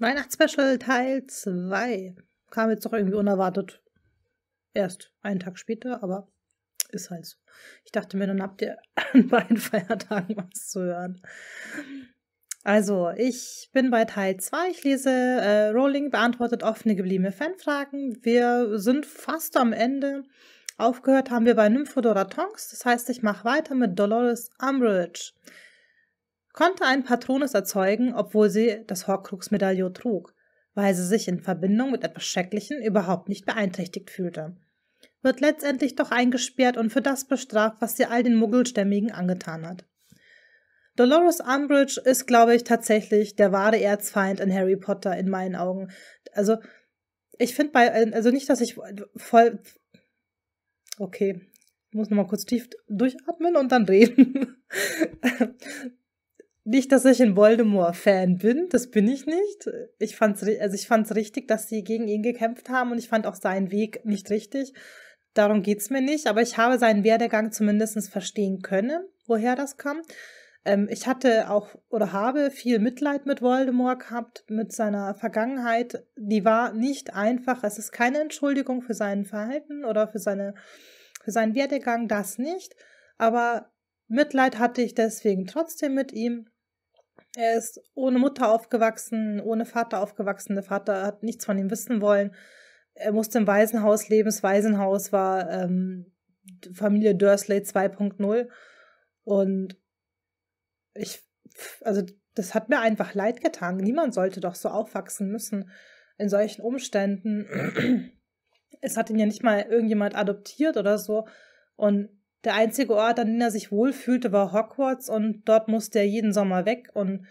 Weihnachtsspecial Teil 2. Kam jetzt doch irgendwie unerwartet. Erst einen Tag später, aber ist halt so. Ich dachte mir, dann habt ihr an beiden Feiertagen was zu hören. Also, ich bin bei Teil 2. Ich lese äh, Rowling beantwortet offene gebliebene Fanfragen. Wir sind fast am Ende. Aufgehört haben wir bei Nymphodora Tonks. Das heißt, ich mache weiter mit Dolores Umbridge konnte einen Patronus erzeugen, obwohl sie das Horcrux-Medaillon trug, weil sie sich in Verbindung mit etwas Schrecklichem überhaupt nicht beeinträchtigt fühlte. Wird letztendlich doch eingesperrt und für das bestraft, was sie all den Muggelstämmigen angetan hat. Dolores Umbridge ist, glaube ich, tatsächlich der wahre Erzfeind in Harry Potter in meinen Augen. Also, ich finde bei, also nicht, dass ich voll. Okay, ich muss nochmal kurz tief durchatmen und dann reden. Nicht, dass ich ein Voldemort-Fan bin, das bin ich nicht. Ich fand's, also ich fand's richtig, dass sie gegen ihn gekämpft haben und ich fand auch seinen Weg nicht richtig. Darum geht's mir nicht, aber ich habe seinen Werdegang zumindest verstehen können, woher das kam. Ähm, ich hatte auch oder habe viel Mitleid mit Voldemort gehabt, mit seiner Vergangenheit. Die war nicht einfach. Es ist keine Entschuldigung für sein Verhalten oder für, seine, für seinen Werdegang, das nicht. Aber Mitleid hatte ich deswegen trotzdem mit ihm. Er ist ohne Mutter aufgewachsen, ohne Vater aufgewachsen. Der Vater hat nichts von ihm wissen wollen. Er musste im Waisenhaus leben. Das Waisenhaus war ähm, Familie Dursley 2.0. Und ich, also das hat mir einfach leid getan. Niemand sollte doch so aufwachsen müssen in solchen Umständen. es hat ihn ja nicht mal irgendjemand adoptiert oder so. Und der einzige Ort, an dem er sich wohlfühlte, war Hogwarts und dort musste er jeden Sommer weg und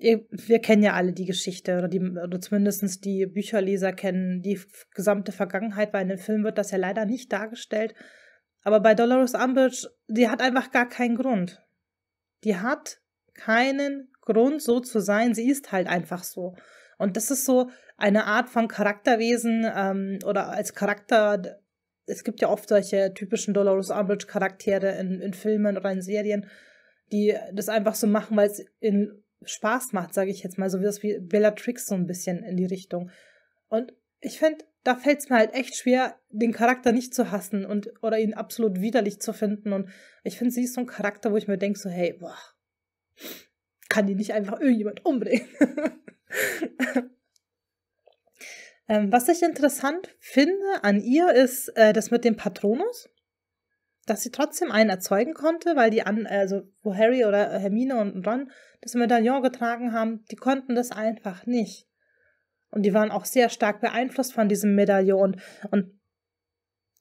wir kennen ja alle die Geschichte oder, die, oder zumindest die Bücherleser kennen die gesamte Vergangenheit, weil in dem Film wird das ja leider nicht dargestellt. Aber bei Dolores Umbridge, die hat einfach gar keinen Grund. Die hat keinen Grund, so zu sein. Sie ist halt einfach so. Und das ist so eine Art von Charakterwesen ähm, oder als Charakter es gibt ja oft solche typischen Dolores Umbridge Charaktere in, in Filmen oder in Serien, die das einfach so machen, weil es in Spaß macht, sage ich jetzt mal, so wie das wie Bellatrix so ein bisschen in die Richtung. Und ich finde, da fällt es mir halt echt schwer, den Charakter nicht zu hassen und oder ihn absolut widerlich zu finden. Und ich finde, sie ist so ein Charakter, wo ich mir denke, so, hey, boah, kann die nicht einfach irgendjemand umbringen. Ähm, was ich interessant finde an ihr ist äh, das mit dem Patronus, dass sie trotzdem einen erzeugen konnte, weil die an, also wo Harry oder äh, Hermine und Ron das Medaillon getragen haben, die konnten das einfach nicht. Und die waren auch sehr stark beeinflusst von diesem Medaillon. Und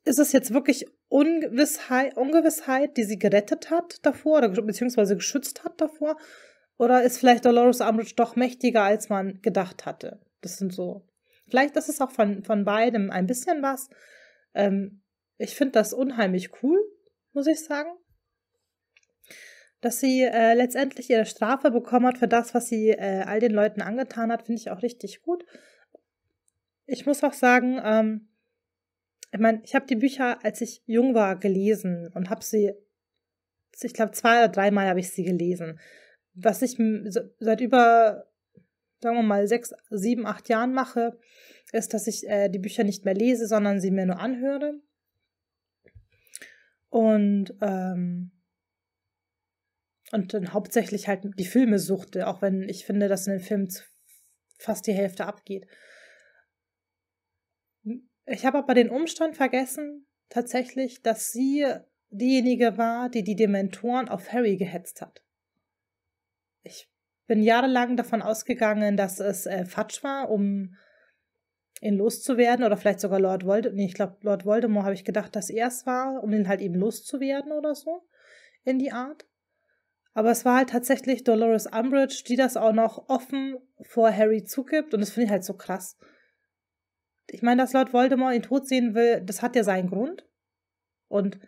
ist es jetzt wirklich Ungewissheit, Ungewissheit, die sie gerettet hat davor oder beziehungsweise geschützt hat davor? Oder ist vielleicht Dolores Umbridge doch mächtiger, als man gedacht hatte? Das sind so Vielleicht ist es auch von, von beidem ein bisschen was. Ähm, ich finde das unheimlich cool, muss ich sagen. Dass sie äh, letztendlich ihre Strafe bekommen hat für das, was sie äh, all den Leuten angetan hat, finde ich auch richtig gut. Ich muss auch sagen, ähm, ich meine, ich habe die Bücher, als ich jung war, gelesen und habe sie, ich glaube, zwei oder dreimal habe ich sie gelesen. Was ich seit über sagen wir mal, sechs, sieben, acht Jahren mache, ist, dass ich äh, die Bücher nicht mehr lese, sondern sie mir nur anhöre. Und, ähm, und dann hauptsächlich halt die Filme suchte, auch wenn ich finde, dass in den Filmen fast die Hälfte abgeht. Ich habe aber den Umstand vergessen, tatsächlich, dass sie diejenige war, die die Dementoren auf Harry gehetzt hat. Ich bin jahrelang davon ausgegangen, dass es äh, Fatsch war, um ihn loszuwerden oder vielleicht sogar Lord Voldemort. Nee, ich glaube, Lord Voldemort habe ich gedacht, dass er es war, um ihn halt eben loszuwerden oder so in die Art. Aber es war halt tatsächlich Dolores Umbridge, die das auch noch offen vor Harry zugibt und das finde ich halt so krass. Ich meine, dass Lord Voldemort ihn tot sehen will, das hat ja seinen Grund. Und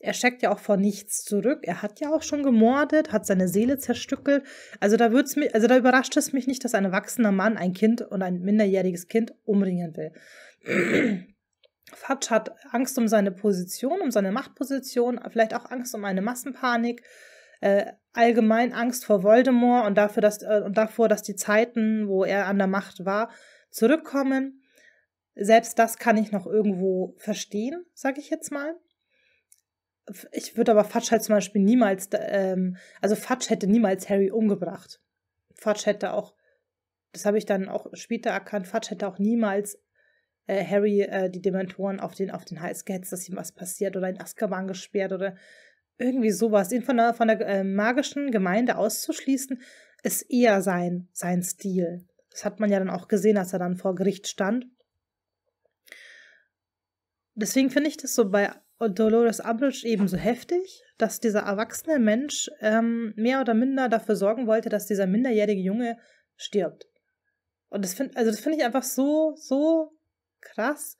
er steckt ja auch vor nichts zurück. Er hat ja auch schon gemordet, hat seine Seele zerstückelt. Also da wird's mich, also da überrascht es mich nicht, dass ein erwachsener Mann ein Kind und ein minderjähriges Kind umbringen will. Fatsch hat Angst um seine Position, um seine Machtposition, vielleicht auch Angst um eine Massenpanik, äh, allgemein Angst vor Voldemort und dafür, dass äh, und davor, dass die Zeiten, wo er an der Macht war, zurückkommen. Selbst das kann ich noch irgendwo verstehen, sage ich jetzt mal ich würde aber Fatsch halt zum Beispiel niemals, ähm, also Fatsch hätte niemals Harry umgebracht. Fatsch hätte auch, das habe ich dann auch später erkannt, Fatsch hätte auch niemals äh, Harry äh, die Dementoren auf den, auf den Hals gehetzt, dass ihm was passiert oder in Azkaban gesperrt oder irgendwie sowas. Ihn von der, von der äh, magischen Gemeinde auszuschließen, ist eher sein, sein Stil. Das hat man ja dann auch gesehen, als er dann vor Gericht stand. Deswegen finde ich das so bei und Dolores Umbridge so heftig, dass dieser erwachsene Mensch ähm, mehr oder minder dafür sorgen wollte, dass dieser minderjährige Junge stirbt. Und das finde also das finde ich einfach so, so krass,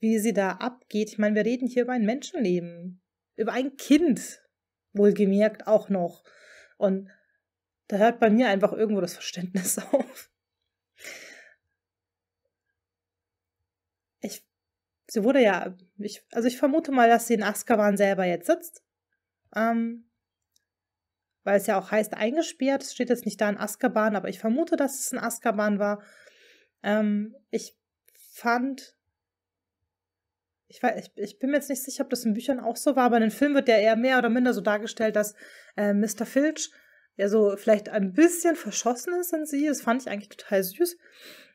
wie sie da abgeht. Ich meine, wir reden hier über ein Menschenleben. Über ein Kind, wohlgemerkt auch noch. Und da hört bei mir einfach irgendwo das Verständnis auf. sie wurde ja, ich, also ich vermute mal, dass sie in Azkaban selber jetzt sitzt. Ähm, weil es ja auch heißt eingesperrt, es steht jetzt nicht da in Azkaban, aber ich vermute, dass es in Azkaban war. Ähm, ich fand, ich, weiß, ich, ich, bin mir jetzt nicht sicher, ob das in Büchern auch so war, aber in den Filmen wird ja eher mehr oder minder so dargestellt, dass äh, Mr. Filch ja so vielleicht ein bisschen verschossen ist in sie. Das fand ich eigentlich total süß.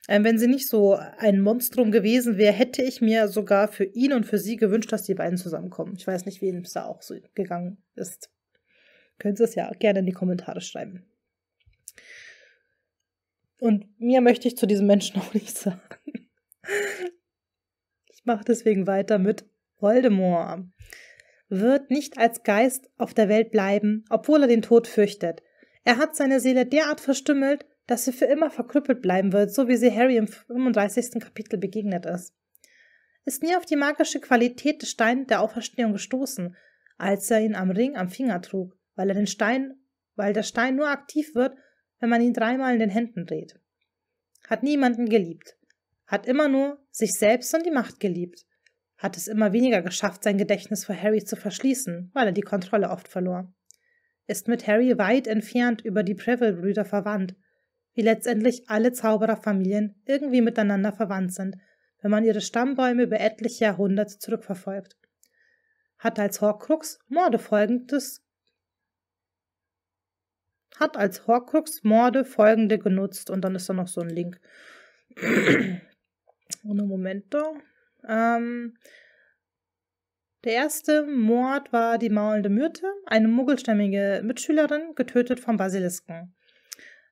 Ähm, wenn sie nicht so ein Monstrum gewesen wäre, hätte ich mir sogar für ihn und für sie gewünscht, dass die beiden zusammenkommen. Ich weiß nicht, wie es da auch so gegangen ist. Können Sie es ja gerne in die Kommentare schreiben. Und mir möchte ich zu diesem Menschen auch nichts sagen. Ich mache deswegen weiter mit Voldemort. Wird nicht als Geist auf der Welt bleiben, obwohl er den Tod fürchtet. Er hat seine Seele derart verstümmelt, dass sie für immer verkrüppelt bleiben wird, so wie sie Harry im 35. Kapitel begegnet ist. Ist nie auf die magische Qualität des Steins der Auferstehung gestoßen, als er ihn am Ring am Finger trug, weil er den Stein, weil der Stein nur aktiv wird, wenn man ihn dreimal in den Händen dreht. Hat niemanden geliebt, hat immer nur sich selbst und die Macht geliebt, hat es immer weniger geschafft, sein Gedächtnis vor Harry zu verschließen, weil er die Kontrolle oft verlor. Ist mit Harry weit entfernt über die Preville-Brüder verwandt, wie letztendlich alle Zaubererfamilien irgendwie miteinander verwandt sind, wenn man ihre Stammbäume über etliche Jahrhunderte zurückverfolgt. Hat als Horcrux Morde folgendes hat als Horcrux Morde folgende genutzt und dann ist da noch so ein Link. Ohne Momento. Ähm, der erste Mord war die maulende Myrte, eine muggelstämmige Mitschülerin, getötet vom Basilisken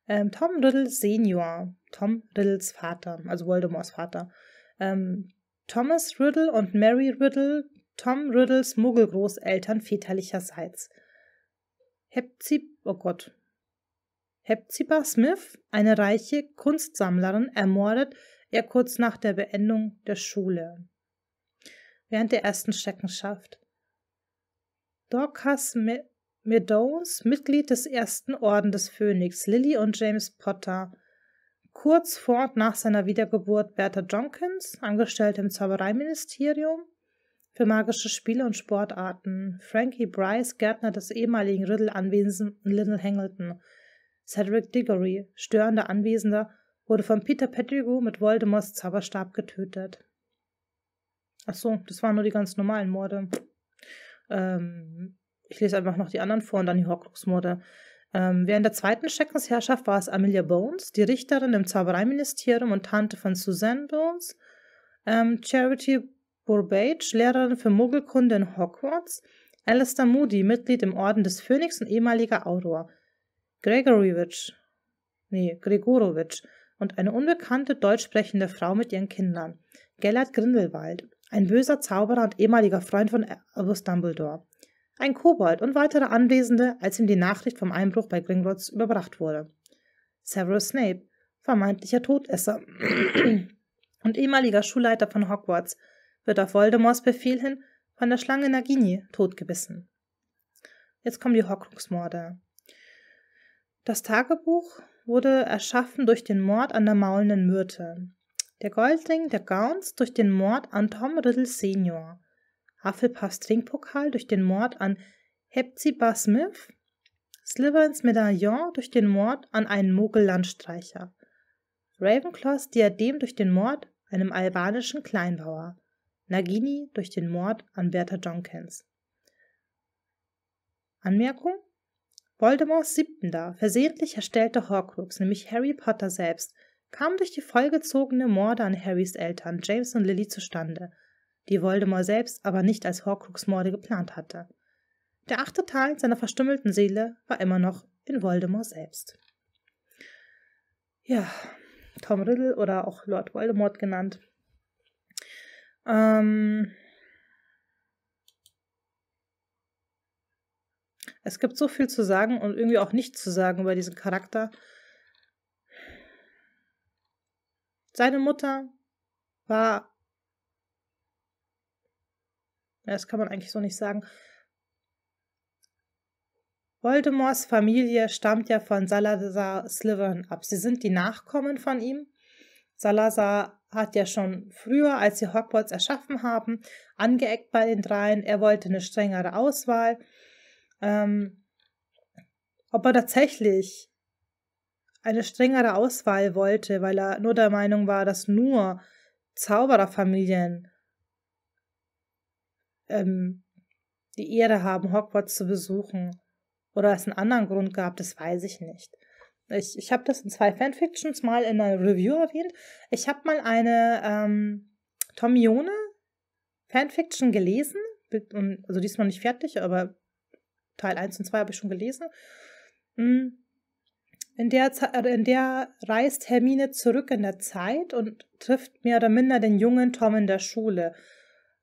ähm, Tom Riddle Senior, Tom Riddles Vater, also Voldemorts Vater, ähm, Thomas Riddle und Mary Riddle, Tom Riddles Muggelgroßeltern väterlicherseits. Hepzib, oh Gott. Hepzibah Smith, eine reiche Kunstsammlerin, ermordet er kurz nach der Beendung der Schule. Während der ersten Schreckenschaft. Dorcas Me Meadows, Mitglied des Ersten Orden des Phönix, Lily und James Potter. Kurz vor und nach seiner Wiedergeburt Bertha Jonkins, Angestellte im Zaubereiministerium für magische Spiele und Sportarten. Frankie Bryce, Gärtner des ehemaligen riddle anwesenden Little Hangleton. Cedric Diggory, störender Anwesender, wurde von Peter Pettigrew mit Voldemorts Zauberstab getötet. Ach so, das waren nur die ganz normalen Morde. Ähm, ich lese einfach noch die anderen vor und dann die Horcrux-Morde. Ähm, während der zweiten Schreckensherrschaft war es Amelia Bones, die Richterin im Zaubereiministerium und Tante von Suzanne Bones, ähm, Charity Burbage, Lehrerin für Muggelkunde in Hogwarts, Alistair Moody, Mitglied im Orden des Phönix und ehemaliger Autor, Gregorowitsch, nee, Gregorowitsch und eine unbekannte deutsch sprechende Frau mit ihren Kindern, Gellert Grindelwald, ein böser Zauberer und ehemaliger Freund von Albus Dumbledore ein Kobold und weitere Anwesende, als ihm die Nachricht vom Einbruch bei Gringotts überbracht wurde. Severus Snape, vermeintlicher Todesser und ehemaliger Schulleiter von Hogwarts, wird auf Voldemorts Befehl hin von der Schlange Nagini totgebissen. Jetzt kommen die Horcrux-Morde. Das Tagebuch wurde erschaffen durch den Mord an der maulenden Myrte. Der Goldring der Gaunts durch den Mord an Tom Riddle Senior. Hufflepuffs Trinkpokal durch den Mord an Hepzibah Smith, Slytherins Medaillon durch den Mord an einen Mogel-Landstreicher, Ravenclaws Diadem durch den Mord einem albanischen Kleinbauer, Nagini durch den Mord an Bertha Jonkins. Anmerkung? Voldemorts siebter, versehentlich erstellter Horcrux, nämlich Harry Potter selbst, kam durch die vollgezogene Morde an Harrys Eltern James und Lily zustande – die Voldemort selbst aber nicht als Horcrux-Morde geplant hatte. Der achte Teil seiner verstümmelten Seele war immer noch in Voldemort selbst. Ja, Tom Riddle oder auch Lord Voldemort genannt. Ähm, es gibt so viel zu sagen und irgendwie auch nichts zu sagen über diesen Charakter. Seine Mutter war das kann man eigentlich so nicht sagen. Voldemorts Familie stammt ja von Salazar Slytherin ab. Sie sind die Nachkommen von ihm. Salazar hat ja schon früher, als sie Hogwarts erschaffen haben, angeeckt bei den dreien. Er wollte eine strengere Auswahl. Ähm, ob er tatsächlich eine strengere Auswahl wollte, weil er nur der Meinung war, dass nur Zaubererfamilien ähm, die Ehre haben, Hogwarts zu besuchen. Oder es einen anderen Grund gab, das weiß ich nicht. Ich, ich habe das in zwei Fanfictions mal in einer Review erwähnt. Ich habe mal eine ähm, Tomione Fanfiction gelesen. Also diesmal nicht fertig, aber Teil 1 und 2 habe ich schon gelesen. Hm. In der, äh, in der reist Hermine zurück in der Zeit und trifft mehr oder minder den jungen Tom in der Schule.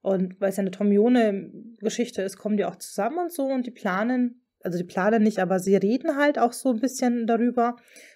Und weil es ja eine Tomione-Geschichte ist, kommen die auch zusammen und so und die planen, also die planen nicht, aber sie reden halt auch so ein bisschen darüber.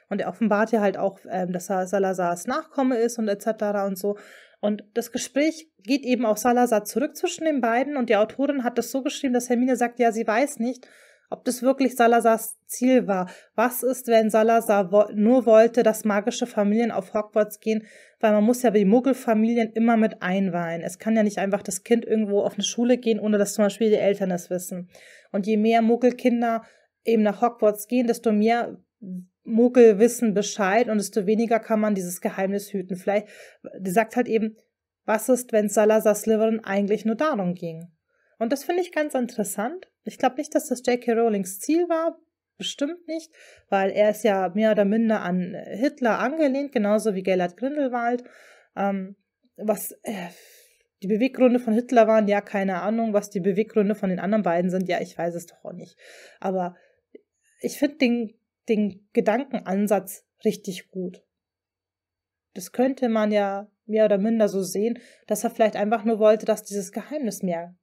Und er offenbart ja halt auch, ähm, dass er Salazars Nachkomme ist und etc. und so. Und das Gespräch geht eben auf Salazar zurück zwischen den beiden und die Autorin hat das so geschrieben, dass Hermine sagt, ja, sie weiß nicht ob das wirklich Salazars Ziel war. Was ist, wenn Salazar wo nur wollte, dass magische Familien auf Hogwarts gehen, weil man muss ja die Muggelfamilien immer mit einweihen. Es kann ja nicht einfach das Kind irgendwo auf eine Schule gehen, ohne dass zum Beispiel die Eltern es wissen. Und je mehr Muggelkinder eben nach Hogwarts gehen, desto mehr Muggel wissen Bescheid und desto weniger kann man dieses Geheimnis hüten. Vielleicht, die sagt halt eben, was ist, wenn Salazar Slytherin eigentlich nur darum ging? Und das finde ich ganz interessant. Ich glaube nicht, dass das J.K. Rowlings Ziel war, bestimmt nicht, weil er ist ja mehr oder minder an Hitler angelehnt, genauso wie Gellert Grindelwald. Ähm, was äh, die Beweggründe von Hitler waren, ja, keine Ahnung. Was die Beweggründe von den anderen beiden sind, ja, ich weiß es doch auch nicht. Aber ich finde den, den Gedankenansatz richtig gut. Das könnte man ja mehr oder minder so sehen, dass er vielleicht einfach nur wollte, dass dieses Geheimnis mehr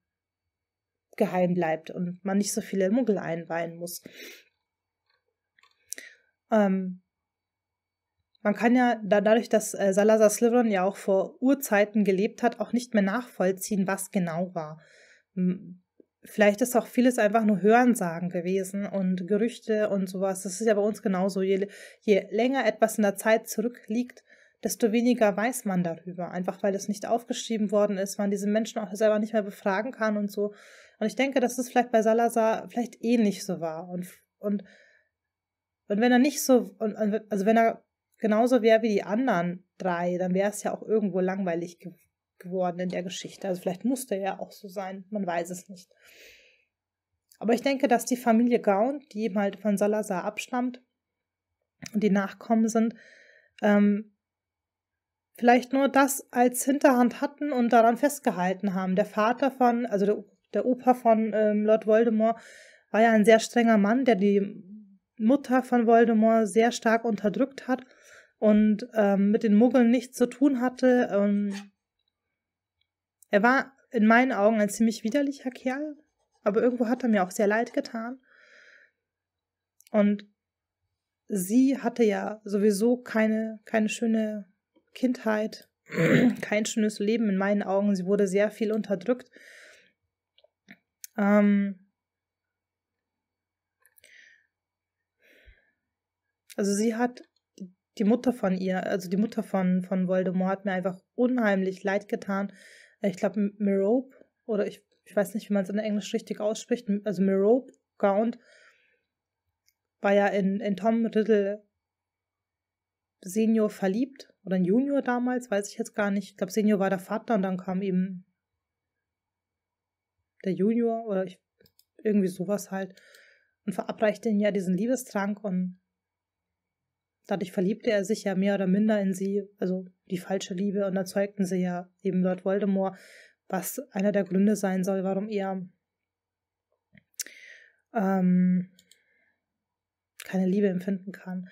geheim bleibt und man nicht so viele Muggel einweihen muss. Ähm, man kann ja dadurch, dass äh, Salazar Slytherin ja auch vor Urzeiten gelebt hat, auch nicht mehr nachvollziehen, was genau war. Vielleicht ist auch vieles einfach nur Hörensagen gewesen und Gerüchte und sowas. Das ist ja bei uns genauso. Je, je länger etwas in der Zeit zurückliegt, desto weniger weiß man darüber. Einfach weil es nicht aufgeschrieben worden ist, man diese Menschen auch selber nicht mehr befragen kann und so. Und ich denke, dass es vielleicht bei Salazar vielleicht ähnlich eh so war. Und, und, und wenn er nicht so, und, also wenn er genauso wäre wie die anderen drei, dann wäre es ja auch irgendwo langweilig ge geworden in der Geschichte. Also vielleicht musste er ja auch so sein, man weiß es nicht. Aber ich denke, dass die Familie Gaunt, die eben halt von Salazar abstammt und die Nachkommen sind, ähm, vielleicht nur das als Hinterhand hatten und daran festgehalten haben. Der Vater von, also der der Opa von ähm, Lord Voldemort war ja ein sehr strenger Mann, der die Mutter von Voldemort sehr stark unterdrückt hat und ähm, mit den Muggeln nichts zu tun hatte. Ähm, er war in meinen Augen ein ziemlich widerlicher Kerl, aber irgendwo hat er mir auch sehr leid getan. Und sie hatte ja sowieso keine, keine schöne Kindheit, kein schönes Leben in meinen Augen. Sie wurde sehr viel unterdrückt. Ähm also sie hat die Mutter von ihr, also die Mutter von, von Voldemort hat mir einfach unheimlich leid getan. Äh, ich glaube, Merope, oder ich, ich weiß nicht, wie man es in Englisch richtig ausspricht, also Merope Gaunt war ja in, in Tom Riddle Senior verliebt oder ein Junior damals, weiß ich jetzt gar nicht. Ich glaube, Senior war der Vater und dann kam eben der Junior oder ich, irgendwie sowas halt und verabreichte ihnen ja diesen Liebestrank und dadurch verliebte er sich ja mehr oder minder in sie, also die falsche Liebe und erzeugten sie ja eben Lord Voldemort, was einer der Gründe sein soll, warum er ähm, keine Liebe empfinden kann.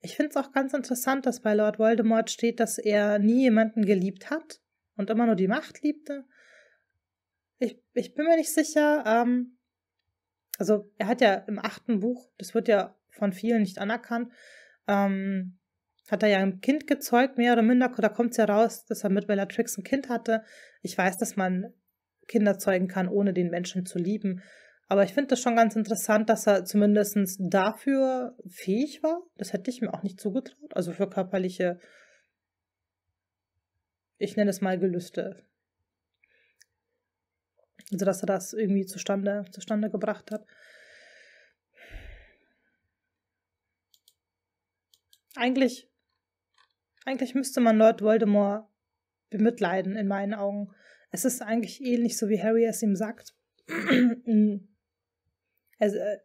Ich finde es auch ganz interessant, dass bei Lord Voldemort steht, dass er nie jemanden geliebt hat und immer nur die Macht liebte. Ich, ich bin mir nicht sicher. Ähm, also er hat ja im achten Buch, das wird ja von vielen nicht anerkannt, ähm, hat er ja ein Kind gezeugt, mehr oder minder. Da kommt es ja raus, dass er mit Bellatrix ein Kind hatte. Ich weiß, dass man Kinder zeugen kann, ohne den Menschen zu lieben. Aber ich finde das schon ganz interessant, dass er zumindest dafür fähig war. Das hätte ich mir auch nicht zugetraut. Also für körperliche, ich nenne es mal Gelüste. Also, dass er das irgendwie zustande, zustande gebracht hat. Eigentlich, eigentlich müsste man Lord Voldemort bemitleiden, in meinen Augen. Es ist eigentlich ähnlich, so wie Harry es ihm sagt. also, äh,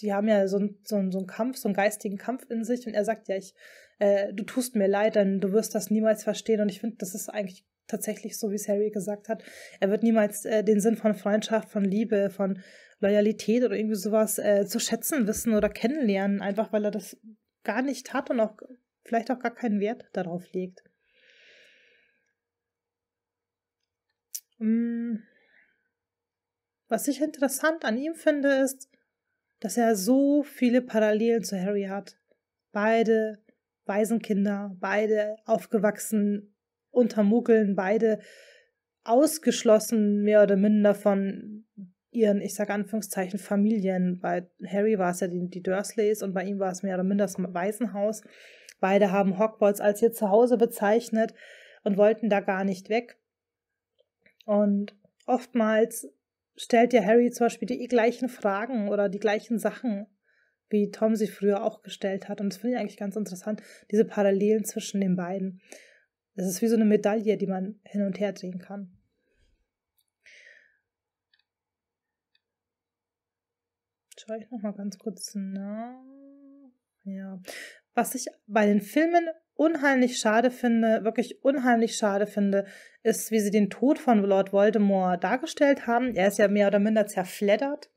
die haben ja so, so, so einen Kampf, so einen geistigen Kampf in sich und er sagt ja, ich, äh, du tust mir leid, denn du wirst das niemals verstehen und ich finde, das ist eigentlich tatsächlich, so wie es Harry gesagt hat, er wird niemals äh, den Sinn von Freundschaft, von Liebe, von Loyalität oder irgendwie sowas äh, zu schätzen wissen oder kennenlernen, einfach weil er das gar nicht hat und auch vielleicht auch gar keinen Wert darauf legt. Mm. Was ich interessant an ihm finde, ist, dass er so viele Parallelen zu Harry hat. Beide Waisenkinder, beide aufgewachsen unter Muggeln beide ausgeschlossen, mehr oder minder von ihren, ich sage Anführungszeichen, Familien. Bei Harry war es ja die, die Dursleys und bei ihm war es mehr oder minder das Waisenhaus. Beide haben Hogwarts als ihr Zuhause bezeichnet und wollten da gar nicht weg. Und oftmals stellt ja Harry zum Beispiel die gleichen Fragen oder die gleichen Sachen, wie Tom sie früher auch gestellt hat. Und das finde ich eigentlich ganz interessant, diese Parallelen zwischen den beiden. Es ist wie so eine Medaille, die man hin und her drehen kann. Schaue ich nochmal ganz kurz nach. Ja. Was ich bei den Filmen unheimlich schade finde, wirklich unheimlich schade finde, ist, wie sie den Tod von Lord Voldemort dargestellt haben. Er ist ja mehr oder minder zerfleddert.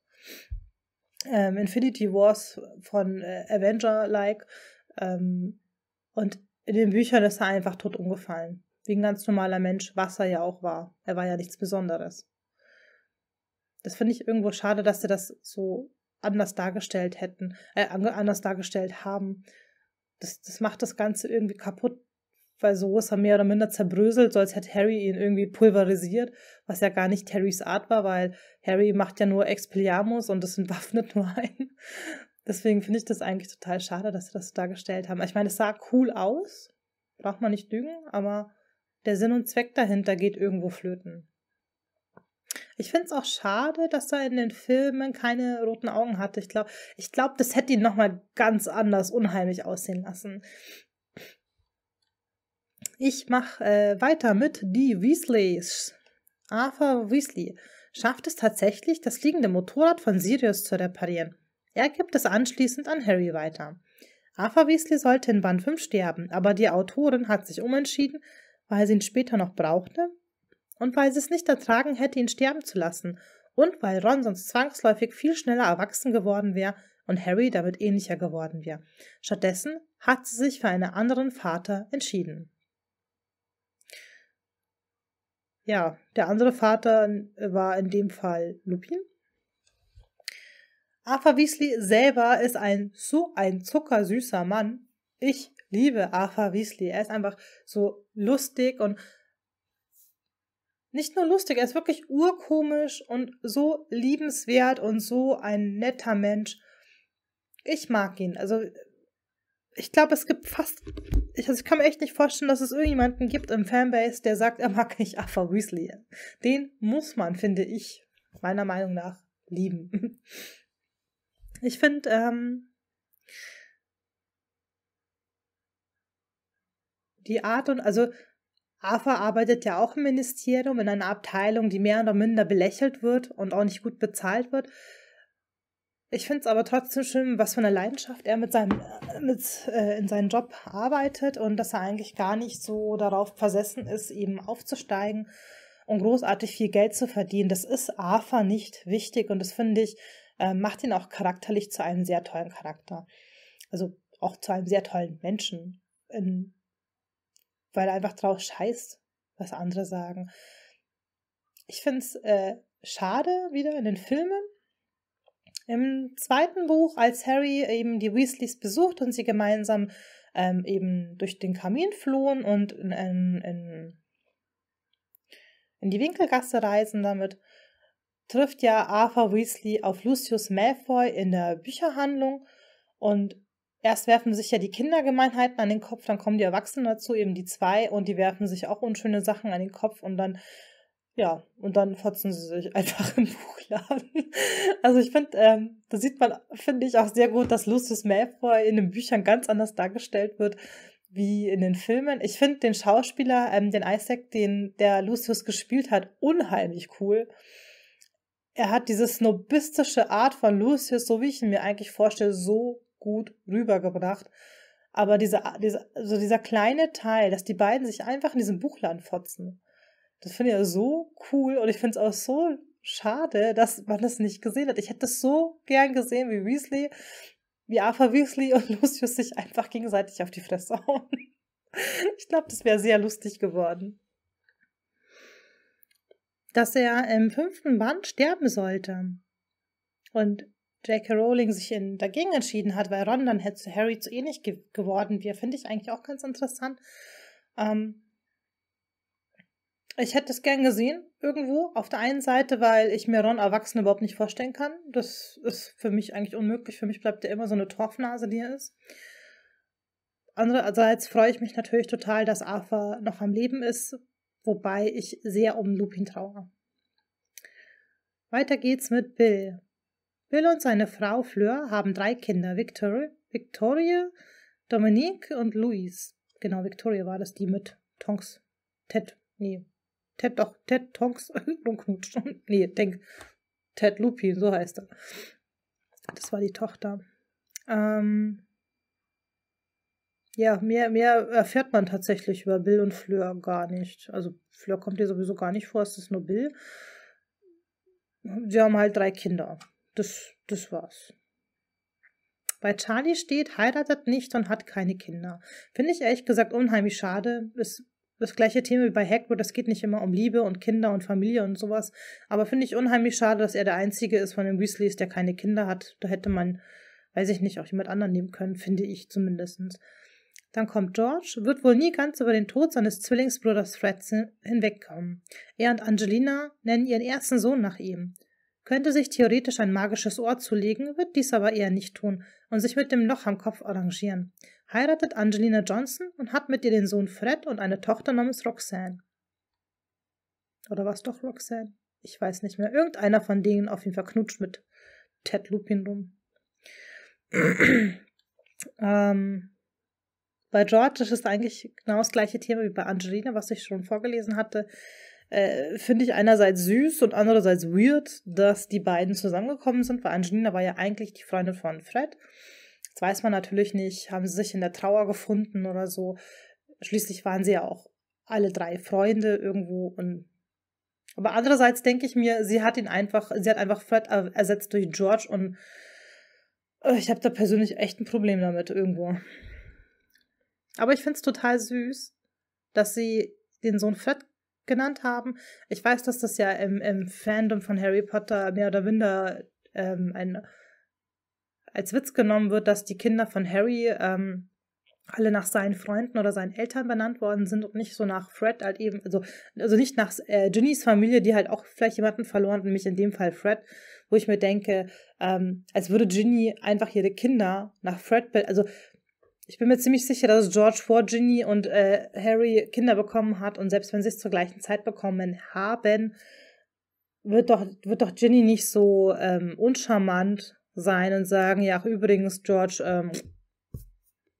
Ähm, Infinity Wars von äh, Avenger-like. Ähm, und in den Büchern ist er einfach tot umgefallen. Wie ein ganz normaler Mensch, was er ja auch war. Er war ja nichts Besonderes. Das finde ich irgendwo schade, dass sie das so anders dargestellt hätten, äh, anders dargestellt haben. Das, das macht das Ganze irgendwie kaputt, weil so ist er mehr oder minder zerbröselt, so als hätte Harry ihn irgendwie pulverisiert, was ja gar nicht Harrys Art war, weil Harry macht ja nur Expelliarmus und das entwaffnet nur einen. Deswegen finde ich das eigentlich total schade, dass sie das dargestellt haben. Ich meine, es sah cool aus, braucht man nicht lügen, aber der Sinn und Zweck dahinter geht irgendwo flöten. Ich finde es auch schade, dass er in den Filmen keine roten Augen hatte. Ich glaube, ich glaub, das hätte ihn nochmal ganz anders unheimlich aussehen lassen. Ich mache äh, weiter mit die Weasleys. Arthur Weasley schafft es tatsächlich, das liegende Motorrad von Sirius zu reparieren. Er gibt es anschließend an Harry weiter. Arthur Weasley sollte in Band 5 sterben, aber die Autorin hat sich umentschieden, weil sie ihn später noch brauchte und weil sie es nicht ertragen hätte, ihn sterben zu lassen und weil Ron sonst zwangsläufig viel schneller erwachsen geworden wäre und Harry damit ähnlicher geworden wäre. Stattdessen hat sie sich für einen anderen Vater entschieden. Ja, der andere Vater war in dem Fall Lupin Arthur Weasley selber ist ein so ein zuckersüßer Mann. Ich liebe Arthur Weasley. Er ist einfach so lustig und nicht nur lustig, er ist wirklich urkomisch und so liebenswert und so ein netter Mensch. Ich mag ihn. Also ich glaube, es gibt fast, ich, also ich kann mir echt nicht vorstellen, dass es irgendjemanden gibt im Fanbase, der sagt, er mag nicht Arthur Weasley. Den muss man, finde ich, meiner Meinung nach lieben. Ich finde, ähm, die Art und also AFA arbeitet ja auch im Ministerium in einer Abteilung, die mehr oder minder belächelt wird und auch nicht gut bezahlt wird. Ich finde es aber trotzdem schön, was für eine Leidenschaft er mit seinem, äh, mit, äh, in seinem Job arbeitet und dass er eigentlich gar nicht so darauf versessen ist, eben aufzusteigen und großartig viel Geld zu verdienen. Das ist AFA nicht wichtig und das finde ich äh, macht ihn auch charakterlich zu einem sehr tollen Charakter. Also auch zu einem sehr tollen Menschen. In, weil er einfach drauf scheißt, was andere sagen. Ich finde es äh, schade wieder in den Filmen. Im zweiten Buch, als Harry eben die Weasleys besucht und sie gemeinsam ähm, eben durch den Kamin flohen und in, in, in, in die Winkelgasse reisen damit, trifft ja Arthur Weasley auf Lucius Malfoy in der Bücherhandlung und erst werfen sich ja die Kindergemeinheiten an den Kopf, dann kommen die Erwachsenen dazu, eben die zwei, und die werfen sich auch unschöne Sachen an den Kopf und dann, ja, und dann fotzen sie sich einfach im Buchladen. Also ich finde, ähm, da sieht man, finde ich auch sehr gut, dass Lucius Malfoy in den Büchern ganz anders dargestellt wird wie in den Filmen. Ich finde den Schauspieler, ähm, den Isaac, den der Lucius gespielt hat, unheimlich cool. Er hat diese snobistische Art von Lucius, so wie ich ihn mir eigentlich vorstelle, so gut rübergebracht. Aber dieser, dieser, so dieser kleine Teil, dass die beiden sich einfach in diesem Buchladen fotzen, das finde ich ja so cool und ich finde es auch so schade, dass man das nicht gesehen hat. Ich hätte das so gern gesehen, wie Weasley, wie Arthur Weasley und Lucius sich einfach gegenseitig auf die Fresse hauen. Ich glaube, das wäre sehr lustig geworden dass er im fünften Band sterben sollte. Und J.K. Rowling sich in, dagegen entschieden hat, weil Ron dann hätte Harry zu ähnlich ge geworden wäre, finde ich eigentlich auch ganz interessant. Ähm, ich hätte es gern gesehen, irgendwo. Auf der einen Seite, weil ich mir Ron erwachsen überhaupt nicht vorstellen kann. Das ist für mich eigentlich unmöglich. Für mich bleibt er immer so eine Torfnase, die er ist. Andererseits freue ich mich natürlich total, dass Arthur noch am Leben ist, wobei ich sehr um Lupin traue. Weiter geht's mit Bill. Bill und seine Frau Fleur haben drei Kinder, Victoria, Victoria Dominique und Louise. Genau, Victoria war das, die mit Tonks, Ted, nee, Ted doch, Ted Tonks und oh nee, denk, Ted Lupin, so heißt er. Das war die Tochter. Ähm, ja, mehr, mehr erfährt man tatsächlich über Bill und Fleur gar nicht. Also Fleur kommt dir sowieso gar nicht vor, es ist nur Bill. Sie haben halt drei Kinder. Das, das war's. Bei Charlie steht, heiratet nicht und hat keine Kinder. Finde ich ehrlich gesagt unheimlich schade. Ist das gleiche Thema wie bei Hagrid, das geht nicht immer um Liebe und Kinder und Familie und sowas. Aber finde ich unheimlich schade, dass er der Einzige ist von den Weasleys, der keine Kinder hat. Da hätte man, weiß ich nicht, auch jemand anderen nehmen können, finde ich zumindestens. Dann kommt George, wird wohl nie ganz über den Tod seines Zwillingsbruders Fred hinwegkommen. Er und Angelina nennen ihren ersten Sohn nach ihm. Könnte sich theoretisch ein magisches Ohr zulegen, wird dies aber eher nicht tun und sich mit dem Loch am Kopf arrangieren. Heiratet Angelina Johnson und hat mit ihr den Sohn Fred und eine Tochter namens Roxanne. Oder war es doch Roxanne? Ich weiß nicht mehr. Irgendeiner von denen auf ihn verknutscht mit Ted Lupin rum. ähm, bei George ist es eigentlich genau das gleiche Thema wie bei Angelina, was ich schon vorgelesen hatte. Äh, Finde ich einerseits süß und andererseits weird, dass die beiden zusammengekommen sind, weil Angelina war ja eigentlich die Freundin von Fred. Das weiß man natürlich nicht. Haben sie sich in der Trauer gefunden oder so? Schließlich waren sie ja auch alle drei Freunde irgendwo und aber andererseits denke ich mir, sie hat ihn einfach, sie hat einfach Fred ersetzt durch George und äh, ich habe da persönlich echt ein Problem damit irgendwo. Aber ich finde es total süß, dass sie den Sohn Fred genannt haben. Ich weiß, dass das ja im, im Fandom von Harry Potter mehr oder minder ähm, ein, als Witz genommen wird, dass die Kinder von Harry ähm, alle nach seinen Freunden oder seinen Eltern benannt worden sind und nicht so nach Fred halt eben, also, also nicht nach äh, Ginnys Familie, die halt auch vielleicht jemanden verloren hat, nämlich in dem Fall Fred, wo ich mir denke, ähm, als würde Ginny einfach ihre Kinder nach Fred, also ich bin mir ziemlich sicher, dass George vor Ginny und äh, Harry Kinder bekommen hat und selbst wenn sie es zur gleichen Zeit bekommen haben, wird doch, wird doch Ginny nicht so ähm, uncharmant sein und sagen, ja, ach, übrigens, George, ähm,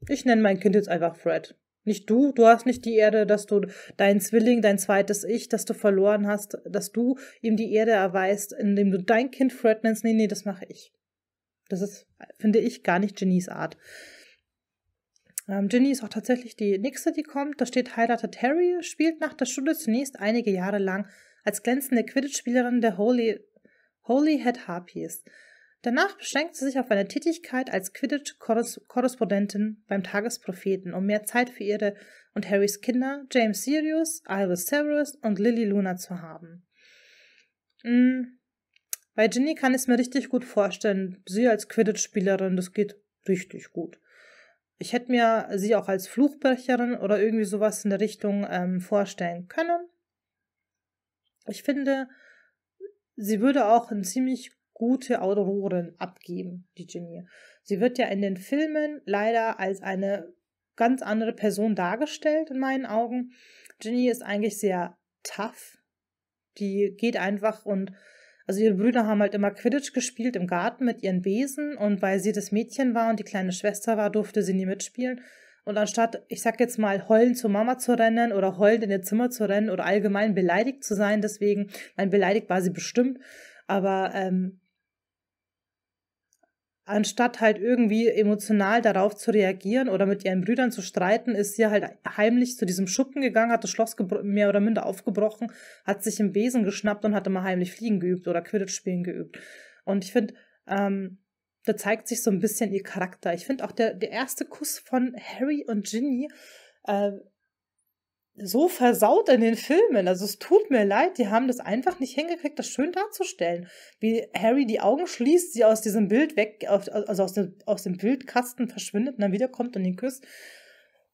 ich nenne mein Kind jetzt einfach Fred. Nicht du, du hast nicht die Erde, dass du dein Zwilling, dein zweites Ich, das du verloren hast, dass du ihm die Erde erweist, indem du dein Kind Fred nennst. Nee, nee, das mache ich. Das ist, finde ich, gar nicht Ginny's Art. Ähm, Ginny ist auch tatsächlich die nächste, die kommt. Da steht, heiratet Harry, spielt nach der Schule zunächst einige Jahre lang als glänzende Quidditch-Spielerin der Holy, Holy Head Harpies. Danach beschränkt sie sich auf eine Tätigkeit als Quidditch-Korrespondentin beim Tagespropheten, um mehr Zeit für ihre und Harrys Kinder, James Sirius, Iris Severus und Lily Luna zu haben. Mhm. Bei Ginny kann ich es mir richtig gut vorstellen. Sie als Quidditch-Spielerin, das geht richtig gut. Ich hätte mir sie auch als Fluchbrecherin oder irgendwie sowas in der Richtung ähm, vorstellen können. Ich finde, sie würde auch eine ziemlich gute Auroren abgeben, die Ginny. Sie wird ja in den Filmen leider als eine ganz andere Person dargestellt, in meinen Augen. Ginny ist eigentlich sehr tough. Die geht einfach und also ihre Brüder haben halt immer Quidditch gespielt im Garten mit ihren Besen und weil sie das Mädchen war und die kleine Schwester war, durfte sie nie mitspielen. Und anstatt, ich sag jetzt mal, heulend zur Mama zu rennen oder heulend in ihr Zimmer zu rennen oder allgemein beleidigt zu sein, deswegen, nein, beleidigt war sie bestimmt, aber ähm, anstatt halt irgendwie emotional darauf zu reagieren oder mit ihren Brüdern zu streiten, ist sie halt heimlich zu diesem Schuppen gegangen, hat das Schloss mehr oder minder aufgebrochen, hat sich im Besen geschnappt und hat immer heimlich Fliegen geübt oder Quidditch spielen geübt. Und ich finde, ähm, da zeigt sich so ein bisschen ihr Charakter. Ich finde auch der, der erste Kuss von Harry und Ginny, äh, so versaut in den Filmen. Also es tut mir leid, die haben das einfach nicht hingekriegt, das schön darzustellen. Wie Harry die Augen schließt, sie aus diesem Bild weg, also aus dem, aus dem Bildkasten verschwindet und dann wiederkommt und ihn küsst.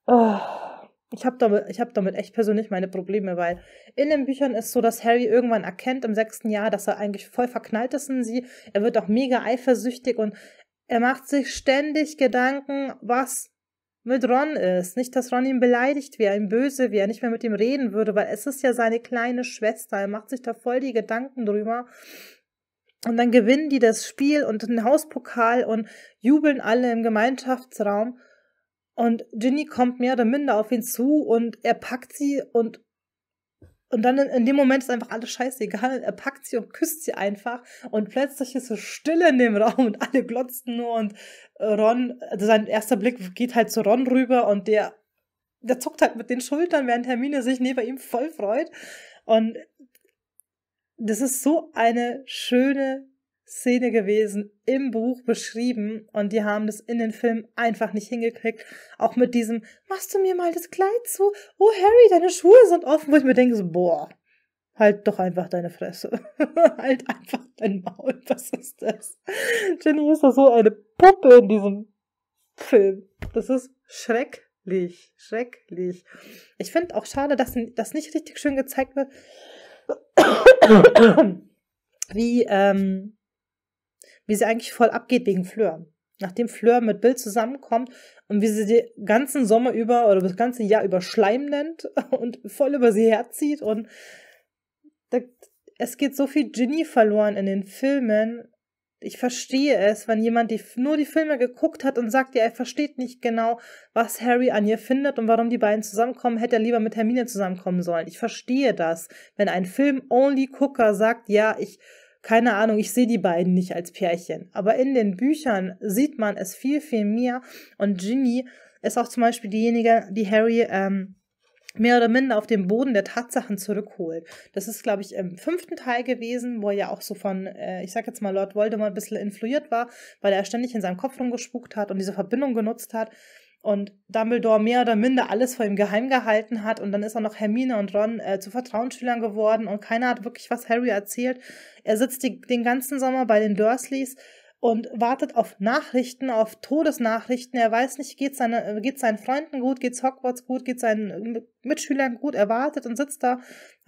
Oh, ich habe damit, ich hab damit echt persönlich meine Probleme, weil in den Büchern ist so, dass Harry irgendwann erkennt im sechsten Jahr, dass er eigentlich voll verknallt ist in sie. Er wird auch mega eifersüchtig und er macht sich ständig Gedanken, was mit Ron ist. Nicht, dass Ron ihn beleidigt wäre, ihm böse wäre, nicht mehr mit ihm reden würde, weil es ist ja seine kleine Schwester. Er macht sich da voll die Gedanken drüber. Und dann gewinnen die das Spiel und den Hauspokal und jubeln alle im Gemeinschaftsraum. Und Ginny kommt mehr oder minder auf ihn zu und er packt sie und und dann in, in dem Moment ist einfach alles scheißegal. Er packt sie und küsst sie einfach. Und plötzlich ist es Stille in dem Raum und alle glotzen nur. Und äh, Ron, also sein erster Blick geht halt zu Ron rüber und der, der zuckt halt mit den Schultern, während Hermine sich neben ihm voll freut. Und das ist so eine schöne Szene gewesen, im Buch beschrieben und die haben das in den Film einfach nicht hingekriegt. Auch mit diesem, machst du mir mal das Kleid zu? Oh Harry, deine Schuhe sind offen, wo ich mir denke, so, boah, halt doch einfach deine Fresse. halt einfach dein Maul, was ist das? Jenny ist doch so eine Puppe in diesem Film. Das ist schrecklich, schrecklich. Ich finde auch schade, dass das nicht richtig schön gezeigt wird. wie ähm, wie sie eigentlich voll abgeht wegen Fleur. Nachdem Fleur mit Bill zusammenkommt und wie sie den ganzen Sommer über oder das ganze Jahr über Schleim nennt und voll über sie herzieht und da, es geht so viel Genie verloren in den Filmen. Ich verstehe es, wenn jemand die, nur die Filme geguckt hat und sagt, ja, er versteht nicht genau, was Harry an ihr findet und warum die beiden zusammenkommen, hätte er lieber mit Hermine zusammenkommen sollen. Ich verstehe das, wenn ein Film-Only-Gucker sagt, ja, ich keine Ahnung, ich sehe die beiden nicht als Pärchen. Aber in den Büchern sieht man es viel, viel mehr. Und Ginny ist auch zum Beispiel diejenige, die Harry ähm, mehr oder minder auf den Boden der Tatsachen zurückholt. Das ist, glaube ich, im fünften Teil gewesen, wo er ja auch so von, äh, ich sag jetzt mal, Lord Voldemort ein bisschen influiert war, weil er ständig in seinem Kopf rumgespukt hat und diese Verbindung genutzt hat und Dumbledore mehr oder minder alles vor ihm geheim gehalten hat und dann ist auch noch Hermine und Ron äh, zu Vertrauensschülern geworden und keiner hat wirklich was Harry erzählt. Er sitzt die, den ganzen Sommer bei den Dursleys und wartet auf Nachrichten, auf Todesnachrichten. Er weiß nicht, geht seine, äh, geht seinen Freunden gut, geht's Hogwarts gut, geht seinen äh, Mitschülern gut. Er wartet und sitzt da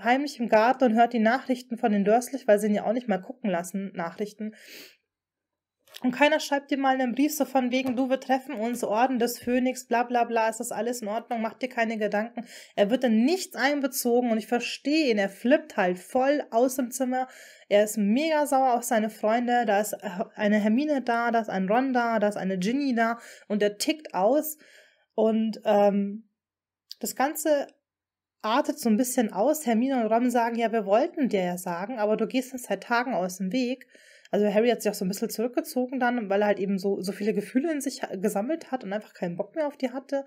heimlich im Garten und hört die Nachrichten von den Dursleys, weil sie ihn ja auch nicht mal gucken lassen, Nachrichten. Und keiner schreibt dir mal einen Brief so von wegen, du, wir treffen uns, Orden des Phönix, bla bla bla, ist das alles in Ordnung, mach dir keine Gedanken. Er wird in nichts einbezogen und ich verstehe ihn, er flippt halt voll aus dem Zimmer. Er ist mega sauer auf seine Freunde, da ist äh, eine Hermine da, da ist ein Ron da, da ist eine Ginny da und er tickt aus. Und ähm, das Ganze artet so ein bisschen aus. Hermine und Ron sagen, ja, wir wollten dir ja sagen, aber du gehst uns seit Tagen aus dem Weg. Also Harry hat sich auch so ein bisschen zurückgezogen dann, weil er halt eben so, so viele Gefühle in sich gesammelt hat und einfach keinen Bock mehr auf die hatte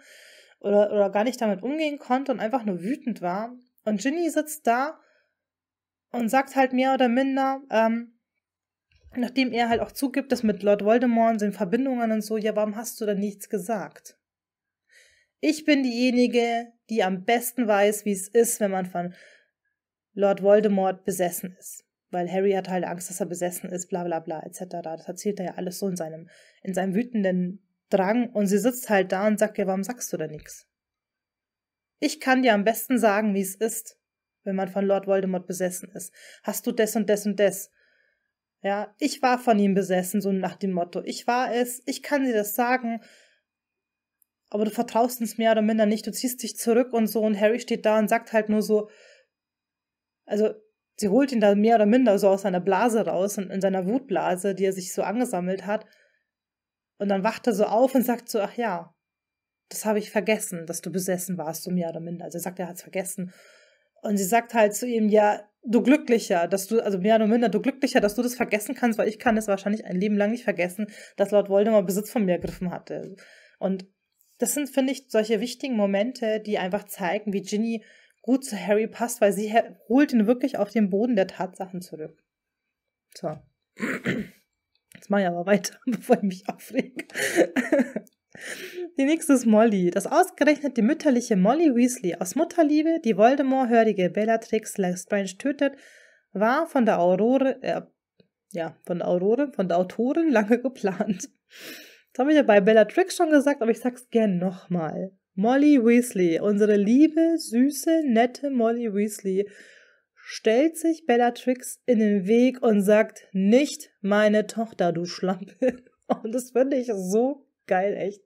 oder, oder gar nicht damit umgehen konnte und einfach nur wütend war. Und Ginny sitzt da und sagt halt mehr oder minder, ähm, nachdem er halt auch zugibt, dass mit Lord Voldemort sind Verbindungen und so, ja, warum hast du dann nichts gesagt? Ich bin diejenige, die am besten weiß, wie es ist, wenn man von Lord Voldemort besessen ist weil Harry hat halt Angst, dass er besessen ist, bla bla bla, etc. Das erzählt er ja alles so in seinem, in seinem wütenden Drang und sie sitzt halt da und sagt, ja, warum sagst du da nichts? Ich kann dir am besten sagen, wie es ist, wenn man von Lord Voldemort besessen ist. Hast du das und das und das? Ja, ich war von ihm besessen, so nach dem Motto. Ich war es, ich kann dir das sagen, aber du vertraust uns mehr oder minder nicht, du ziehst dich zurück und so und Harry steht da und sagt halt nur so, also Sie holt ihn da mehr oder minder so aus seiner Blase raus und in seiner Wutblase, die er sich so angesammelt hat. Und dann wacht er so auf und sagt so, ach ja, das habe ich vergessen, dass du besessen warst, so mehr oder minder. Also er sagt, er hat es vergessen. Und sie sagt halt zu ihm, ja, du glücklicher, dass du, also mehr oder minder, du glücklicher, dass du das vergessen kannst, weil ich kann es wahrscheinlich ein Leben lang nicht vergessen, dass Lord Voldemort Besitz von mir ergriffen hatte. Und das sind, finde ich, solche wichtigen Momente, die einfach zeigen, wie Ginny gut zu Harry passt, weil sie holt ihn wirklich auf den Boden der Tatsachen zurück. So. Jetzt mache ich aber weiter, bevor ich mich aufrege. Die nächste ist Molly. Das ausgerechnet die mütterliche Molly Weasley aus Mutterliebe, die Voldemort-hörige Bellatrix Lestrange tötet, war von der Aurore, äh, ja, von der Aurore, von der Autorin lange geplant. Das habe ich ja bei Bellatrix schon gesagt, aber ich sag's gern nochmal. Molly Weasley, unsere liebe, süße, nette Molly Weasley, stellt sich Bellatrix in den Weg und sagt, nicht meine Tochter, du Schlampe. Und das finde ich so geil, echt.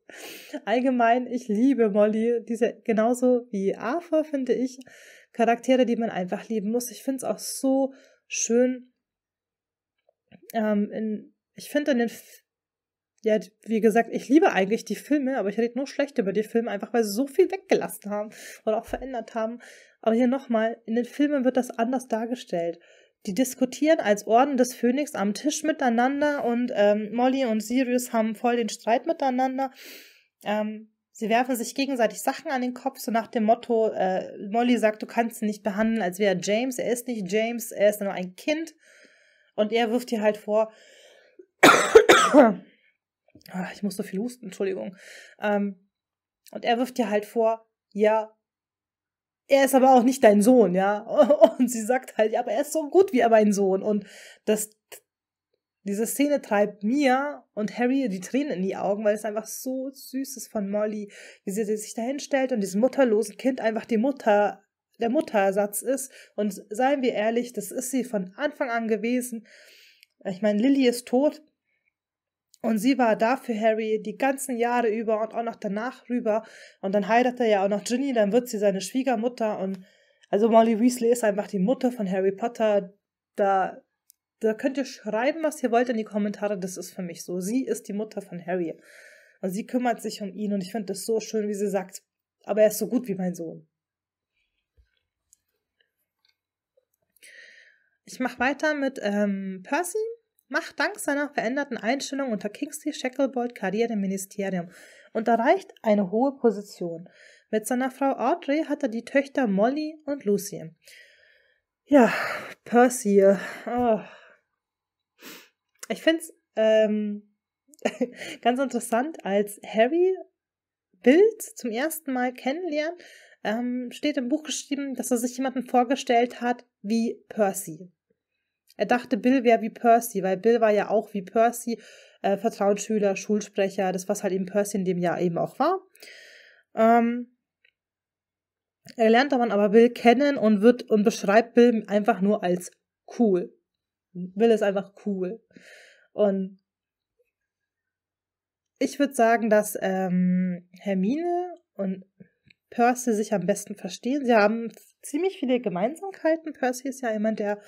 Allgemein, ich liebe Molly. Diese, genauso wie Arthur, finde ich, Charaktere, die man einfach lieben muss. Ich finde es auch so schön. Ähm, in, ich finde in den ja, wie gesagt, ich liebe eigentlich die Filme, aber ich rede nur schlecht über die Filme, einfach weil sie so viel weggelassen haben oder auch verändert haben. Aber hier nochmal, in den Filmen wird das anders dargestellt. Die diskutieren als Orden des Phönix am Tisch miteinander und ähm, Molly und Sirius haben voll den Streit miteinander. Ähm, sie werfen sich gegenseitig Sachen an den Kopf, so nach dem Motto, äh, Molly sagt, du kannst ihn nicht behandeln, als wäre er James. Er ist nicht James, er ist nur ein Kind. Und er wirft ihr halt vor, Ach, ich muss so viel husten, Entschuldigung. Ähm, und er wirft ihr halt vor, ja, er ist aber auch nicht dein Sohn, ja. Und sie sagt halt, ja, aber er ist so gut wie er mein Sohn. Und das, diese Szene treibt mir und Harry die Tränen in die Augen, weil es einfach so süß ist von Molly, wie sie sich da hinstellt und diesem mutterlosen Kind einfach die Mutter, der Muttersatz ist. Und seien wir ehrlich, das ist sie von Anfang an gewesen. Ich meine, Lilly ist tot, und sie war da für Harry die ganzen Jahre über und auch noch danach rüber. Und dann heiratet er ja auch noch Ginny, dann wird sie seine Schwiegermutter. Und also Molly Weasley ist einfach die Mutter von Harry Potter. Da, da könnt ihr schreiben, was ihr wollt in die Kommentare. Das ist für mich so. Sie ist die Mutter von Harry. Und sie kümmert sich um ihn. Und ich finde das so schön, wie sie sagt. Aber er ist so gut wie mein Sohn. Ich mache weiter mit ähm, Percy macht dank seiner veränderten Einstellung unter Kingsley Shacklebolt Karriere im Ministerium und erreicht eine hohe Position. Mit seiner Frau Audrey hat er die Töchter Molly und Lucy. Ja, Percy. Äh, oh. Ich finde es ähm, ganz interessant, als Harry Bild zum ersten Mal kennenlernt, ähm, steht im Buch geschrieben, dass er sich jemanden vorgestellt hat wie Percy. Er dachte, Bill wäre wie Percy, weil Bill war ja auch wie Percy äh, Vertrauensschüler, Schulsprecher, das, was halt eben Percy in dem Jahr eben auch war. Ähm, er lernt dann aber Bill kennen und wird und beschreibt Bill einfach nur als cool. Bill ist einfach cool. Und ich würde sagen, dass ähm, Hermine und Percy sich am besten verstehen. Sie haben ziemlich viele Gemeinsamkeiten. Percy ist ja jemand, der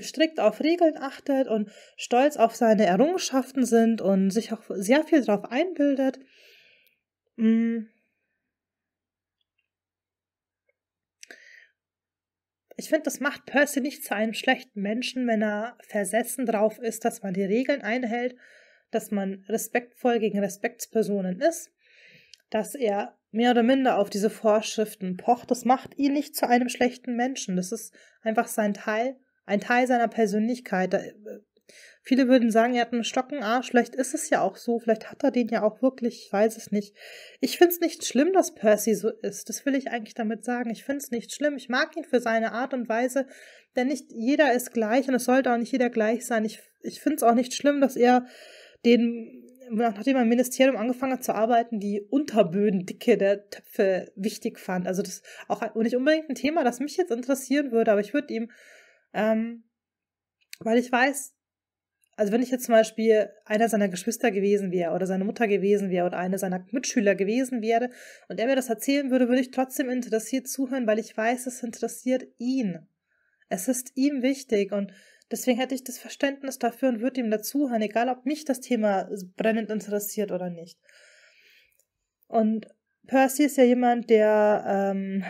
strikt auf Regeln achtet und stolz auf seine Errungenschaften sind und sich auch sehr viel darauf einbildet. Mm. Ich finde, das macht Percy nicht zu einem schlechten Menschen, wenn er versessen drauf ist, dass man die Regeln einhält, dass man respektvoll gegen Respektspersonen ist, dass er mehr oder minder auf diese Vorschriften pocht. Das macht ihn nicht zu einem schlechten Menschen. Das ist einfach sein Teil ein Teil seiner Persönlichkeit. Da, äh, viele würden sagen, er hat einen Stockenarsch. vielleicht ist es ja auch so, vielleicht hat er den ja auch wirklich, ich weiß es nicht. Ich finde es nicht schlimm, dass Percy so ist, das will ich eigentlich damit sagen. Ich finde es nicht schlimm, ich mag ihn für seine Art und Weise, denn nicht jeder ist gleich und es sollte auch nicht jeder gleich sein. Ich, ich finde es auch nicht schlimm, dass er den nachdem er im Ministerium angefangen hat zu arbeiten, die Unterböden dicke der Töpfe wichtig fand. Also das ist auch nicht unbedingt ein Thema, das mich jetzt interessieren würde, aber ich würde ihm ähm, weil ich weiß, also wenn ich jetzt zum Beispiel einer seiner Geschwister gewesen wäre oder seine Mutter gewesen wäre oder einer seiner Mitschüler gewesen wäre und er mir das erzählen würde, würde ich trotzdem interessiert zuhören, weil ich weiß, es interessiert ihn. Es ist ihm wichtig und deswegen hätte ich das Verständnis dafür und würde ihm dazuhören, egal ob mich das Thema brennend interessiert oder nicht. Und Percy ist ja jemand, der ähm,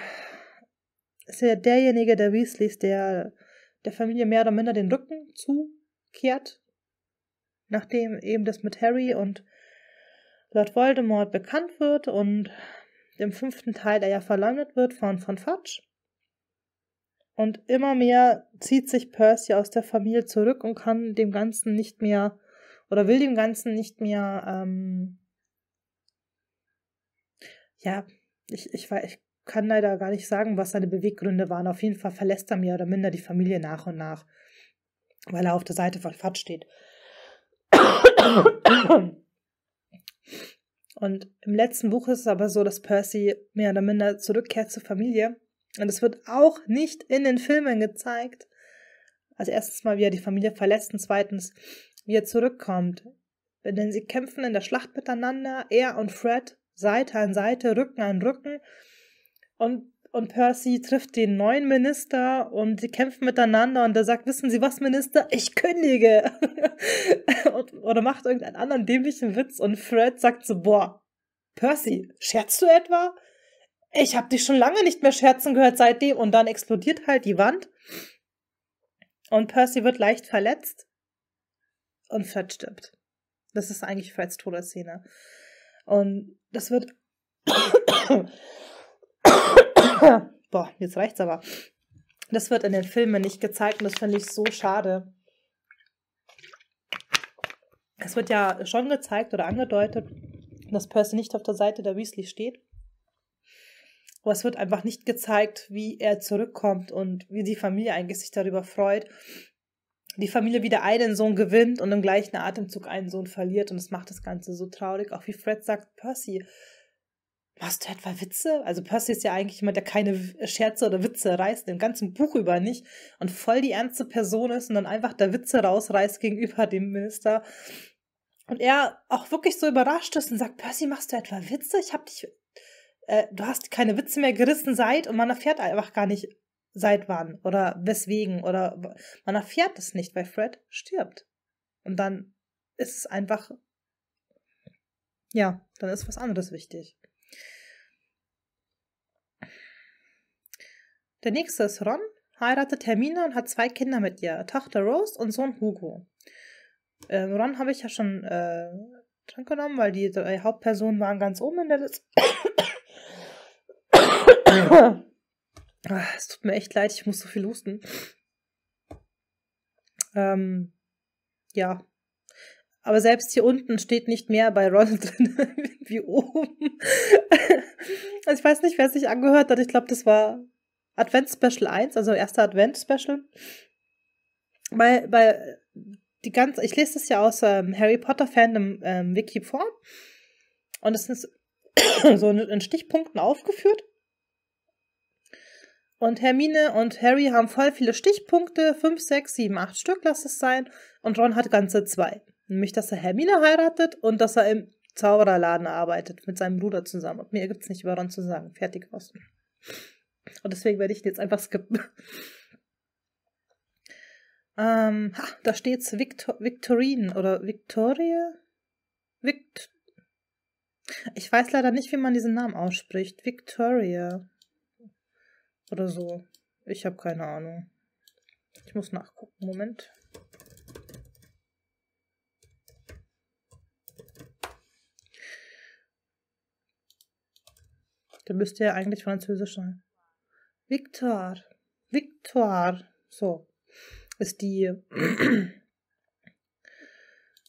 ist ja derjenige der Weasleys, der der Familie mehr oder minder den Rücken zukehrt, nachdem eben das mit Harry und Lord Voldemort bekannt wird und im fünften Teil, der ja verleumdet wird von, von Fudge. Und immer mehr zieht sich Percy aus der Familie zurück und kann dem Ganzen nicht mehr oder will dem Ganzen nicht mehr, ähm, ja, ich, ich, ich kann leider gar nicht sagen, was seine Beweggründe waren. Auf jeden Fall verlässt er mehr oder minder die Familie nach und nach, weil er auf der Seite von Fatsch steht. Und im letzten Buch ist es aber so, dass Percy mehr oder minder zurückkehrt zur Familie. Und es wird auch nicht in den Filmen gezeigt. Also erstens mal, wie er die Familie verlässt und zweitens, wie er zurückkommt. Denn sie kämpfen in der Schlacht miteinander, er und Fred, Seite an Seite, Rücken an Rücken und, und Percy trifft den neuen Minister und sie kämpfen miteinander und er sagt, wissen Sie was, Minister, ich kündige. und, oder macht irgendeinen anderen dämlichen Witz und Fred sagt so, boah, Percy, scherzt du etwa? Ich hab dich schon lange nicht mehr scherzen gehört seitdem und dann explodiert halt die Wand und Percy wird leicht verletzt und Fred stirbt. Das ist eigentlich Freds Todesszene. Und das wird Boah, jetzt reicht's aber. Das wird in den Filmen nicht gezeigt und das finde ich so schade. Es wird ja schon gezeigt oder angedeutet, dass Percy nicht auf der Seite der Weasley steht. Aber es wird einfach nicht gezeigt, wie er zurückkommt und wie die Familie eigentlich sich darüber freut. Die Familie wieder einen Sohn gewinnt und im gleichen Atemzug einen Sohn verliert. Und das macht das Ganze so traurig. Auch wie Fred sagt, Percy, machst du etwa Witze? Also Percy ist ja eigentlich jemand, der keine äh, Scherze oder Witze reißt, im ganzen Buch über nicht und voll die ernste Person ist und dann einfach der Witze rausreißt gegenüber dem Minister. Und er auch wirklich so überrascht ist und sagt, Percy, machst du etwa Witze? Ich hab dich, äh, du hast keine Witze mehr gerissen seit und man erfährt einfach gar nicht seit wann oder weswegen oder man erfährt es nicht, weil Fred stirbt. Und dann ist es einfach, ja, dann ist was anderes wichtig. Der nächste ist Ron, heiratet Hermine und hat zwei Kinder mit ihr, Tochter Rose und Sohn Hugo. Ähm, Ron habe ich ja schon äh, dran genommen, weil die drei Hauptpersonen waren ganz oben in der Liste. Ah, es tut mir echt leid, ich muss so viel husten. Ähm, ja. Aber selbst hier unten steht nicht mehr bei Ron drin wie oben. also ich weiß nicht, wer es sich angehört hat. Ich glaube, das war Advents-Special 1, also erster Advent-Special. Bei, bei die ganz, ich lese das ja aus ähm, Harry Potter Fandom ähm, Wiki vor und es ist so in Stichpunkten aufgeführt. Und Hermine und Harry haben voll viele Stichpunkte, 5, 6, 7, 8 Stück lass es sein. Und Ron hat ganze zwei. Nämlich, dass er Hermine heiratet und dass er im Zaubererladen arbeitet mit seinem Bruder zusammen. Und mir es nicht über Ron zu sagen. Fertig aus. Und deswegen werde ich jetzt einfach skippen. ähm, ha, da steht's Victor Victorine oder Victoria? Vict ich weiß leider nicht, wie man diesen Namen ausspricht. Victoria. Oder so. Ich habe keine Ahnung. Ich muss nachgucken. Moment. Der müsste ja eigentlich Französisch sein. Victor, Victor, so ist die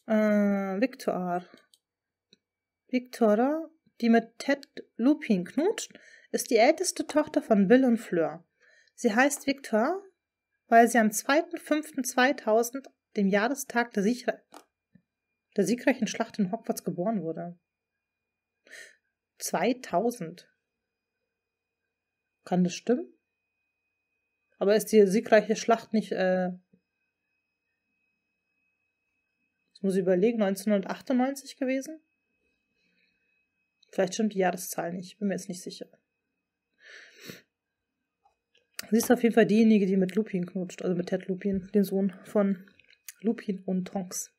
äh, Victor, Victora, die mit Ted Lupin knutscht, ist die älteste Tochter von Bill und Fleur. Sie heißt Victor, weil sie am 2.5.2000, dem Jahrestag der, Sieg der siegreichen Schlacht in Hogwarts geboren wurde. 2000. Kann das stimmen? Aber ist die siegreiche Schlacht nicht, äh, ich muss ich überlegen, 1998 gewesen? Vielleicht stimmt die Jahreszahl nicht, bin mir jetzt nicht sicher. Sie ist auf jeden Fall diejenige, die mit Lupin knutscht, also mit Ted Lupin, den Sohn von Lupin und Tonks.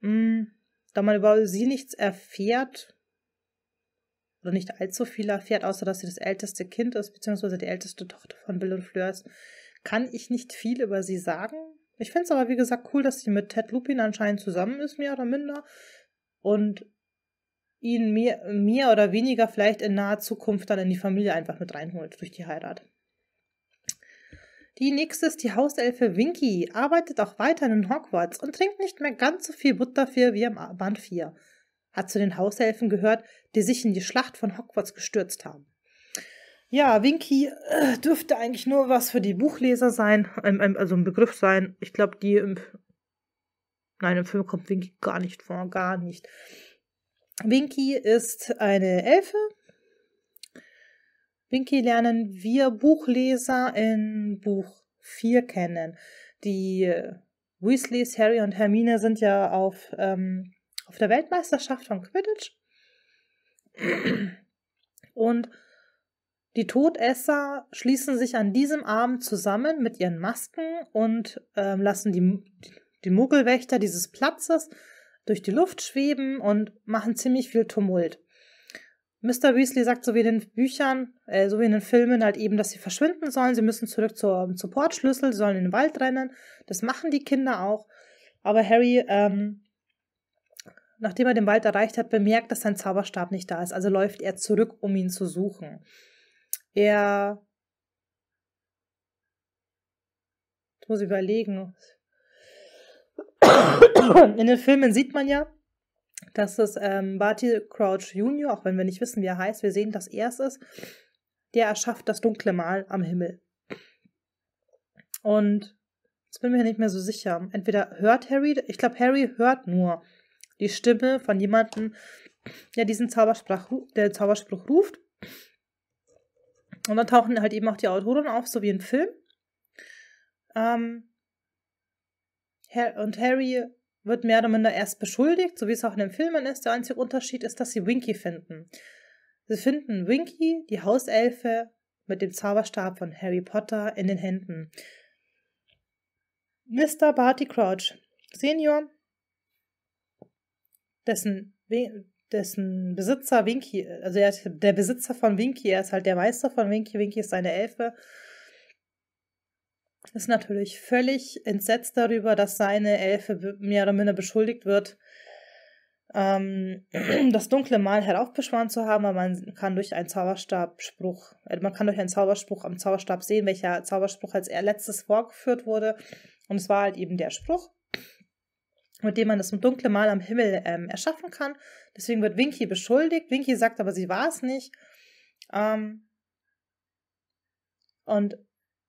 Hm, da man über sie nichts erfährt, oder nicht allzu viel erfährt, außer dass sie das älteste Kind ist, beziehungsweise die älteste Tochter von Bill und Fleur ist, kann ich nicht viel über sie sagen. Ich finde es aber, wie gesagt, cool, dass sie mit Ted Lupin anscheinend zusammen ist, mehr oder minder. Und ihn mehr, mehr oder weniger vielleicht in naher Zukunft dann in die Familie einfach mit reinholt durch die Heirat. Die nächste ist die Hauselfe Winky, arbeitet auch weiterhin in Hogwarts und trinkt nicht mehr ganz so viel Butter für wie im Band 4 hat zu den Haushelfen gehört, die sich in die Schlacht von Hogwarts gestürzt haben. Ja, Winky äh, dürfte eigentlich nur was für die Buchleser sein, ähm, also ein Begriff sein. Ich glaube, die im Nein, im Film kommt Winky gar nicht vor, gar nicht. Winky ist eine Elfe. Winky lernen wir Buchleser in Buch 4 kennen. Die äh, Weasleys, Harry und Hermine sind ja auf ähm, auf der Weltmeisterschaft von Quidditch. Und die Todesser schließen sich an diesem Abend zusammen mit ihren Masken und äh, lassen die, die Muggelwächter dieses Platzes durch die Luft schweben und machen ziemlich viel Tumult. Mr. Weasley sagt so wie in den Büchern, äh, so wie in den Filmen halt eben, dass sie verschwinden sollen. Sie müssen zurück zur, Supportschlüssel, sie sollen in den Wald rennen. Das machen die Kinder auch. Aber Harry ähm, nachdem er den Wald erreicht hat, bemerkt, dass sein Zauberstab nicht da ist. Also läuft er zurück, um ihn zu suchen. Er. Jetzt muss ich überlegen. In den Filmen sieht man ja, dass es ähm, Barty Crouch Jr., auch wenn wir nicht wissen, wie er heißt, wir sehen, dass er es ist, der erschafft das dunkle Mal am Himmel. Und jetzt bin ich mir nicht mehr so sicher. Entweder hört Harry, ich glaube, Harry hört nur, die Stimme von jemandem, der diesen Zauberspruch, der Zauberspruch ruft. Und dann tauchen halt eben auch die Autoren auf, so wie im Film. Ähm, und Harry wird mehr oder minder erst beschuldigt, so wie es auch in den Filmen ist. Der einzige Unterschied ist, dass sie Winky finden. Sie finden Winky, die Hauselfe, mit dem Zauberstab von Harry Potter in den Händen. Mr. Barty Crouch, Senior, dessen, dessen Besitzer Winky, also der, der Besitzer von Winky, er ist halt der Meister von Winky, Winky ist seine Elfe, ist natürlich völlig entsetzt darüber, dass seine Elfe mehr oder minder beschuldigt wird, ähm, das dunkle Mal heraufbeschworen zu haben, aber man kann durch einen Zauberstabspruch, äh, man kann durch einen Zauberspruch am Zauberstab sehen, welcher Zauberspruch als er letztes vorgeführt wurde. Und es war halt eben der Spruch mit dem man das dunkle Mal am Himmel ähm, erschaffen kann. Deswegen wird Winky beschuldigt. Winky sagt aber, sie war es nicht. Ähm und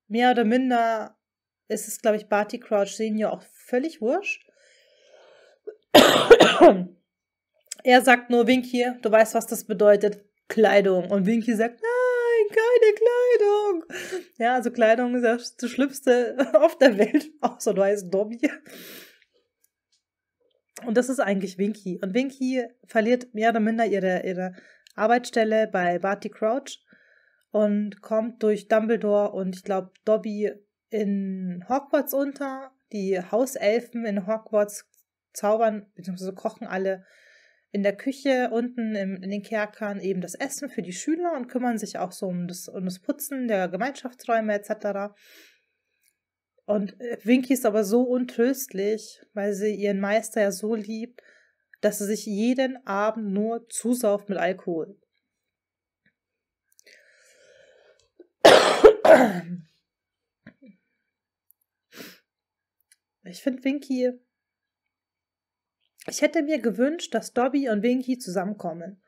mehr oder minder ist es, glaube ich, Barty Crouch Senior auch völlig wurscht. er sagt nur, Winky, du weißt, was das bedeutet. Kleidung. Und Winky sagt, nein, keine Kleidung. Ja, also Kleidung ist das Schlimmste auf der Welt, außer du heißt Dobby. Und das ist eigentlich Winky. Und Winky verliert mehr oder minder ihre, ihre Arbeitsstelle bei Barty Crouch und kommt durch Dumbledore und ich glaube Dobby in Hogwarts unter. Die Hauselfen in Hogwarts zaubern bzw. kochen alle in der Küche unten im, in den Kerkern eben das Essen für die Schüler und kümmern sich auch so um das, um das Putzen der Gemeinschaftsräume etc. Und äh, Winky ist aber so untröstlich, weil sie ihren Meister ja so liebt, dass sie sich jeden Abend nur zusauft mit Alkohol. Ich finde Winky. Ich hätte mir gewünscht, dass Dobby und Winky zusammenkommen.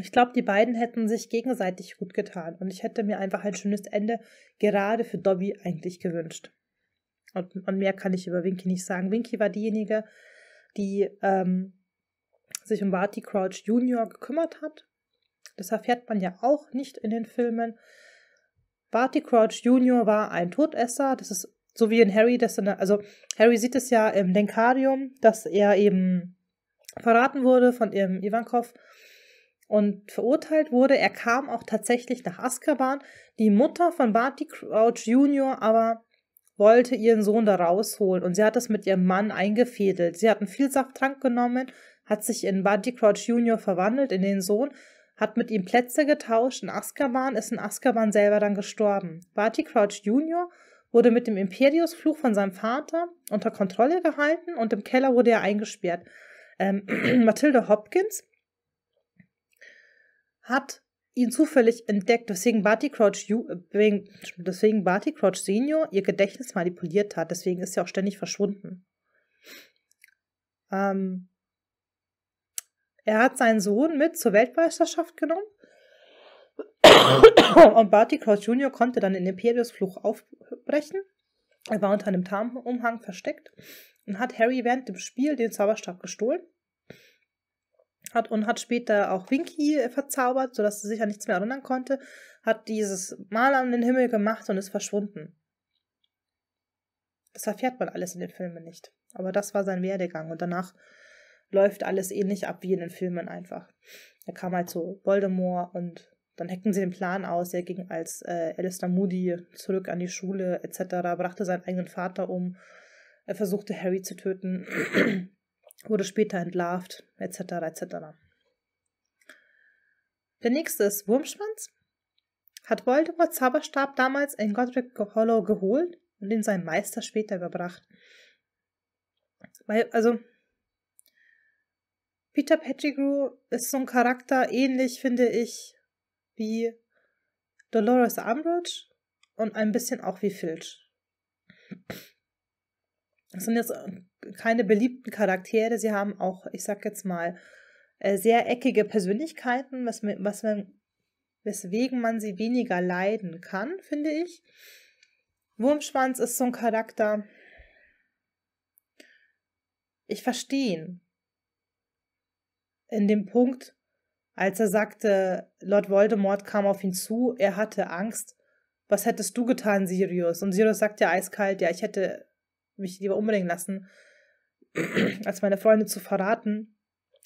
Ich glaube, die beiden hätten sich gegenseitig gut getan und ich hätte mir einfach ein schönes Ende gerade für Dobby eigentlich gewünscht. Und, und mehr kann ich über Winky nicht sagen. Winky war diejenige, die ähm, sich um Barty Crouch Jr. gekümmert hat. Das erfährt man ja auch nicht in den Filmen. Barty Crouch Jr. war ein Todesser. Das ist so wie in Harry, das in, also Harry sieht es ja im Denkarium, dass er eben verraten wurde von ihrem Ivankov und verurteilt wurde. Er kam auch tatsächlich nach Azkaban. Die Mutter von Barty Crouch Jr. aber wollte ihren Sohn da rausholen und sie hat es mit ihrem Mann eingefädelt. Sie hat einen Vielsafttrank genommen, hat sich in Barty Crouch Jr. verwandelt, in den Sohn, hat mit ihm Plätze getauscht in Azkaban, ist in Azkaban selber dann gestorben. Barty Crouch Jr. wurde mit dem Imperiusfluch von seinem Vater unter Kontrolle gehalten und im Keller wurde er eingesperrt. Ähm, Mathilde Hopkins hat ihn zufällig entdeckt, weswegen Barty Crouch, äh, deswegen Barty Crouch Senior ihr Gedächtnis manipuliert hat. Deswegen ist sie auch ständig verschwunden. Ähm, er hat seinen Sohn mit zur Weltmeisterschaft genommen. Und Barty Crouch Junior konnte dann in Imperius Fluch aufbrechen. Er war unter einem Tarnumhang versteckt und hat Harry während dem Spiel den Zauberstab gestohlen hat und hat später auch Winky äh, verzaubert, sodass sie sich an nichts mehr erinnern konnte, hat dieses Mal an den Himmel gemacht und ist verschwunden. Das erfährt man alles in den Filmen nicht. Aber das war sein Werdegang und danach läuft alles ähnlich ab wie in den Filmen einfach. Er kam halt zu Voldemort und dann hackten sie den Plan aus. Er ging als äh, Alistair Moody zurück an die Schule etc., brachte seinen eigenen Vater um, er versuchte Harry zu töten wurde später entlarvt, etc. etc. Der nächste ist Wurmschwanz. Hat Voldemort Zauberstab damals in Godric Hollow geholt und ihm sein Meister später überbracht. Weil, also, Peter Pettigrew ist so ein Charakter, ähnlich finde ich, wie Dolores Umbridge und ein bisschen auch wie Filch. Das sind jetzt äh, keine beliebten Charaktere. Sie haben auch, ich sag jetzt mal, äh, sehr eckige Persönlichkeiten, was, was weswegen man sie weniger leiden kann, finde ich. Wurmschwanz ist so ein Charakter. Ich verstehe ihn. In dem Punkt, als er sagte, Lord Voldemort kam auf ihn zu, er hatte Angst. Was hättest du getan, Sirius? Und Sirius sagt ja eiskalt, ja, ich hätte mich lieber umbringen lassen, als meine Freunde zu verraten.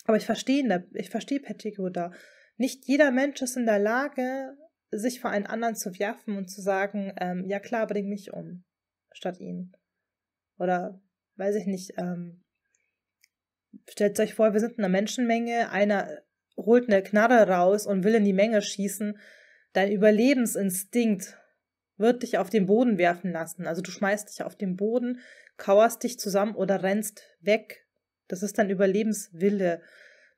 Aber ich verstehe ich verstehe Patrick da. Nicht jeder Mensch ist in der Lage, sich vor einen anderen zu werfen und zu sagen, ähm, ja klar, bring mich um, statt ihn. Oder weiß ich nicht, ähm, stellt euch vor, wir sind in einer Menschenmenge, einer holt eine Knarre raus und will in die Menge schießen. Dein Überlebensinstinkt wird dich auf den Boden werfen lassen. Also du schmeißt dich auf den Boden, kauerst dich zusammen oder rennst weg. Das ist dein Überlebenswille.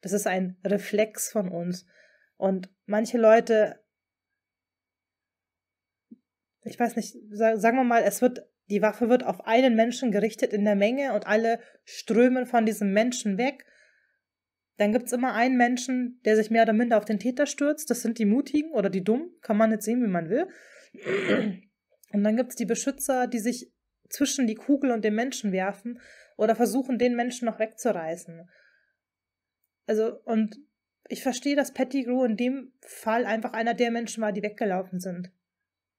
Das ist ein Reflex von uns. Und manche Leute, ich weiß nicht, sagen wir mal, es wird, die Waffe wird auf einen Menschen gerichtet in der Menge und alle strömen von diesem Menschen weg. Dann gibt es immer einen Menschen, der sich mehr oder minder auf den Täter stürzt. Das sind die Mutigen oder die Dummen, kann man jetzt sehen, wie man will. Und dann gibt es die Beschützer, die sich zwischen die Kugel und den Menschen werfen oder versuchen, den Menschen noch wegzureißen. Also, und ich verstehe, dass Pettigrew in dem Fall einfach einer der Menschen war, die weggelaufen sind.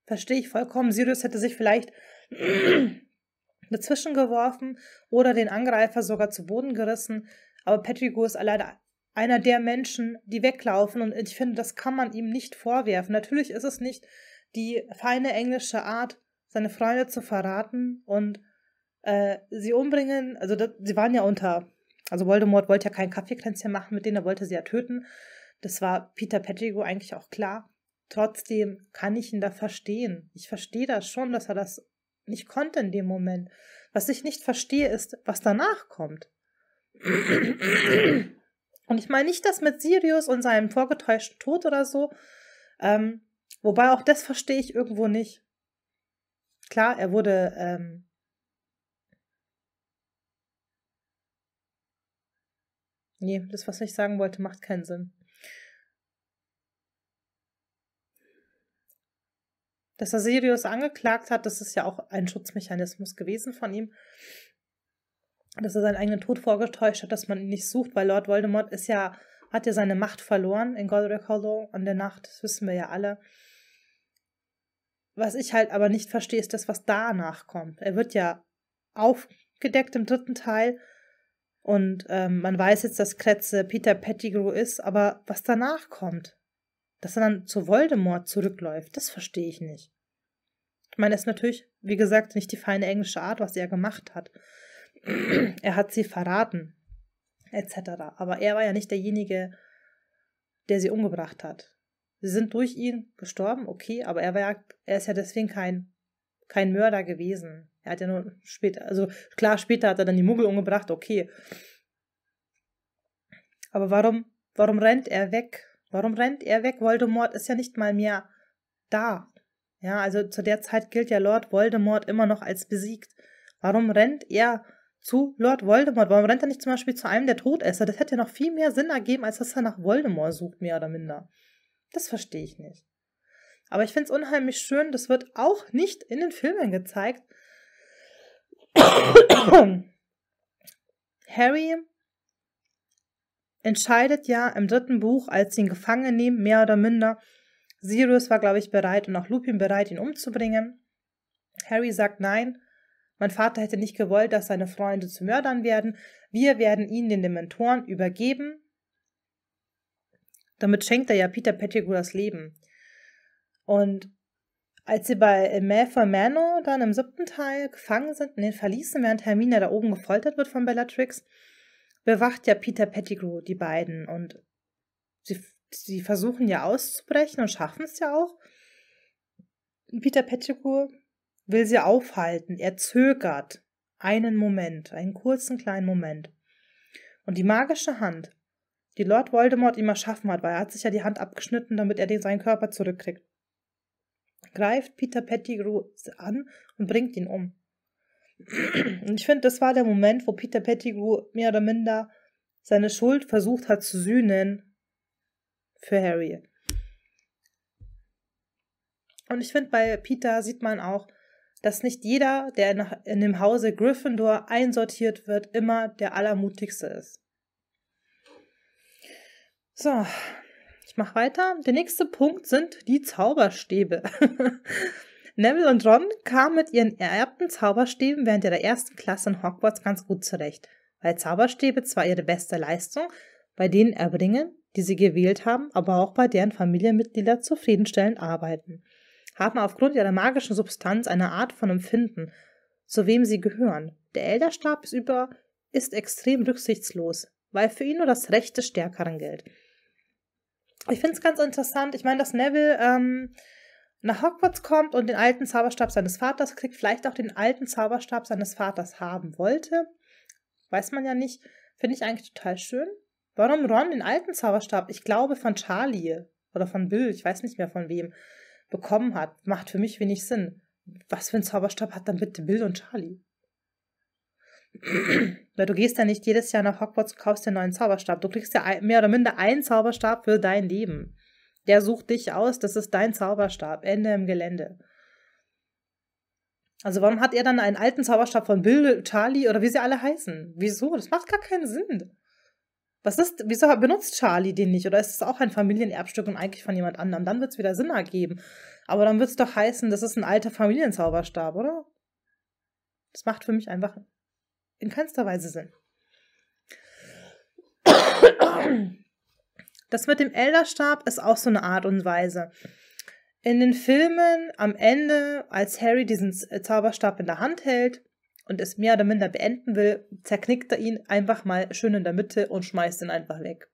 Verstehe ich vollkommen. Sirius hätte sich vielleicht dazwischen geworfen oder den Angreifer sogar zu Boden gerissen. Aber Pettigrew ist leider einer der Menschen, die weglaufen und ich finde, das kann man ihm nicht vorwerfen. Natürlich ist es nicht die feine englische Art, seine Freunde zu verraten und äh, sie umbringen. Also das, sie waren ja unter, also Voldemort wollte ja kein Kaffeekränzchen machen mit denen, er wollte sie ja töten. Das war Peter Pettigrew eigentlich auch klar. Trotzdem kann ich ihn da verstehen. Ich verstehe das schon, dass er das nicht konnte in dem Moment. Was ich nicht verstehe, ist, was danach kommt. Und ich meine nicht das mit Sirius und seinem vorgetäuschten Tod oder so. Ähm, Wobei auch das verstehe ich irgendwo nicht. Klar, er wurde. Ähm nee, das, was ich sagen wollte, macht keinen Sinn. Dass er Sirius angeklagt hat, das ist ja auch ein Schutzmechanismus gewesen von ihm. Dass er seinen eigenen Tod vorgetäuscht hat, dass man ihn nicht sucht, weil Lord Voldemort ist ja, hat ja seine Macht verloren in Godric Hollow an der Nacht, das wissen wir ja alle was ich halt aber nicht verstehe, ist das, was danach kommt. Er wird ja aufgedeckt im dritten Teil und ähm, man weiß jetzt, dass Kretze Peter Pettigrew ist, aber was danach kommt, dass er dann zu Voldemort zurückläuft, das verstehe ich nicht. Ich meine, es ist natürlich, wie gesagt, nicht die feine englische Art, was er gemacht hat. er hat sie verraten, etc. Aber er war ja nicht derjenige, der sie umgebracht hat. Sie sind durch ihn gestorben, okay, aber er war ja, er ist ja deswegen kein, kein Mörder gewesen. Er hat ja nur später, also klar, später hat er dann die Muggel umgebracht, okay. Aber warum, warum rennt er weg? Warum rennt er weg? Voldemort ist ja nicht mal mehr da. Ja, also zu der Zeit gilt ja Lord Voldemort immer noch als besiegt. Warum rennt er zu Lord Voldemort? Warum rennt er nicht zum Beispiel zu einem der Todesser? Das hätte ja noch viel mehr Sinn ergeben, als dass er nach Voldemort sucht, mehr oder minder. Das verstehe ich nicht. Aber ich finde es unheimlich schön, das wird auch nicht in den Filmen gezeigt. Harry entscheidet ja im dritten Buch, als sie ihn gefangen nehmen, mehr oder minder. Sirius war, glaube ich, bereit und auch Lupin bereit, ihn umzubringen. Harry sagt nein. Mein Vater hätte nicht gewollt, dass seine Freunde zu Mördern werden. Wir werden ihn den Dementoren übergeben. Damit schenkt er ja Peter Pettigrew das Leben. Und als sie bei Malfoy Manor dann im siebten Teil gefangen sind in den Verließen, während Hermine da oben gefoltert wird von Bellatrix, bewacht ja Peter Pettigrew die beiden und sie, sie versuchen ja auszubrechen und schaffen es ja auch. Peter Pettigrew will sie aufhalten. Er zögert einen Moment, einen kurzen kleinen Moment. Und die magische Hand die Lord Voldemort ihm erschaffen hat, weil er hat sich ja die Hand abgeschnitten, damit er den, seinen Körper zurückkriegt. Greift Peter Pettigrew an und bringt ihn um. Und ich finde, das war der Moment, wo Peter Pettigrew mehr oder minder seine Schuld versucht hat zu sühnen für Harry. Und ich finde, bei Peter sieht man auch, dass nicht jeder, der in dem Hause Gryffindor einsortiert wird, immer der Allermutigste ist. So, ich mache weiter. Der nächste Punkt sind die Zauberstäbe. Neville und Ron kamen mit ihren ererbten Zauberstäben während ihrer ersten Klasse in Hogwarts ganz gut zurecht, weil Zauberstäbe zwar ihre beste Leistung bei denen erbringen, die sie gewählt haben, aber auch bei deren Familienmitglieder zufriedenstellend arbeiten, haben aufgrund ihrer magischen Substanz eine Art von Empfinden, zu wem sie gehören. Der Elderstab ist über ist extrem rücksichtslos, weil für ihn nur das Recht des Stärkeren gilt ich finde es ganz interessant. Ich meine, dass Neville ähm, nach Hogwarts kommt und den alten Zauberstab seines Vaters kriegt, vielleicht auch den alten Zauberstab seines Vaters haben wollte. Weiß man ja nicht. Finde ich eigentlich total schön. Warum Ron den alten Zauberstab, ich glaube von Charlie oder von Bill, ich weiß nicht mehr von wem, bekommen hat, macht für mich wenig Sinn. Was für ein Zauberstab hat dann bitte Bill und Charlie? Weil du gehst ja nicht jedes Jahr nach Hogwarts und kaufst dir einen neuen Zauberstab. Du kriegst ja mehr oder minder einen Zauberstab für dein Leben. Der sucht dich aus, das ist dein Zauberstab. Ende im Gelände. Also warum hat er dann einen alten Zauberstab von Bill, Charlie oder wie sie alle heißen? Wieso? Das macht gar keinen Sinn. Was ist, wieso benutzt Charlie den nicht? Oder ist es auch ein Familienerbstück und eigentlich von jemand anderem? Dann wird es wieder Sinn ergeben. Aber dann wird es doch heißen, das ist ein alter Familienzauberstab, oder? Das macht für mich einfach in keinster Weise Sinn. Das mit dem Elderstab ist auch so eine Art und Weise. In den Filmen am Ende, als Harry diesen äh, Zauberstab in der Hand hält und es mehr oder minder beenden will, zerknickt er ihn einfach mal schön in der Mitte und schmeißt ihn einfach weg.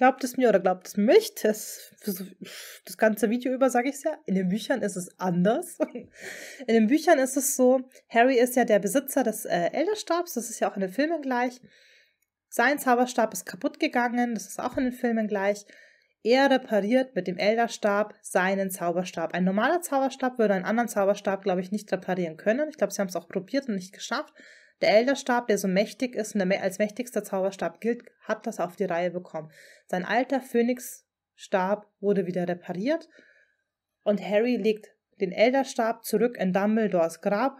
Glaubt es mir oder glaubt es mir nicht? Das, das ganze Video über sage ich es ja. In den Büchern ist es anders. In den Büchern ist es so, Harry ist ja der Besitzer des äh, Elderstabs. Das ist ja auch in den Filmen gleich. Sein Zauberstab ist kaputt gegangen. Das ist auch in den Filmen gleich. Er repariert mit dem Elderstab seinen Zauberstab. Ein normaler Zauberstab würde einen anderen Zauberstab, glaube ich, nicht reparieren können. Ich glaube, sie haben es auch probiert und nicht geschafft. Der Elderstab, der so mächtig ist und als mächtigster Zauberstab gilt, hat das auf die Reihe bekommen. Sein alter Phönixstab wurde wieder repariert und Harry legt den Elderstab zurück in Dumbledores Grab.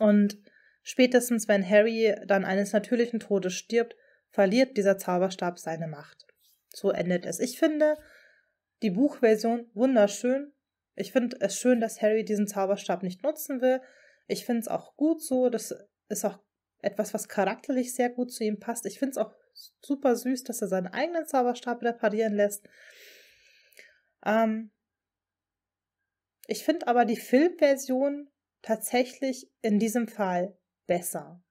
Und spätestens, wenn Harry dann eines natürlichen Todes stirbt, verliert dieser Zauberstab seine Macht. So endet es. Ich finde die Buchversion wunderschön. Ich finde es schön, dass Harry diesen Zauberstab nicht nutzen will. Ich finde es auch gut so. Das ist auch etwas, was charakterlich sehr gut zu ihm passt. Ich finde es auch super süß, dass er seinen eigenen Zauberstab reparieren lässt. Ähm ich finde aber die Filmversion tatsächlich in diesem Fall besser.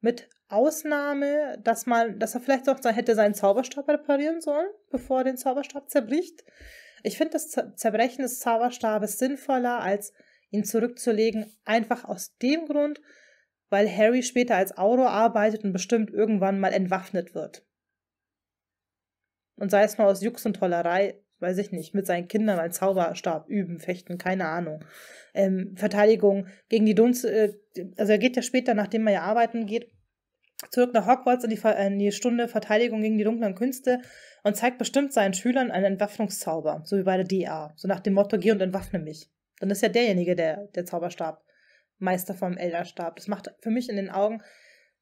Mit Ausnahme, dass man, dass er vielleicht auch hätte seinen Zauberstab reparieren sollen, bevor er den Zauberstab zerbricht. Ich finde das Zerbrechen des Zauberstabes sinnvoller als ihn zurückzulegen, einfach aus dem Grund, weil Harry später als Auro arbeitet und bestimmt irgendwann mal entwaffnet wird. Und sei es nur aus Jux und Tollerei, weiß ich nicht, mit seinen Kindern mal Zauberstab üben, fechten, keine Ahnung. Ähm, Verteidigung gegen die Dunst, äh, also er geht ja später, nachdem er ja arbeiten geht, zurück nach Hogwarts in die, in die, Stunde Verteidigung gegen die dunklen Künste und zeigt bestimmt seinen Schülern einen Entwaffnungszauber, so wie bei der DA. So nach dem Motto, geh und entwaffne mich dann ist ja derjenige der, der Zauberstab, Meister vom Elderstab. Das macht für mich in den Augen,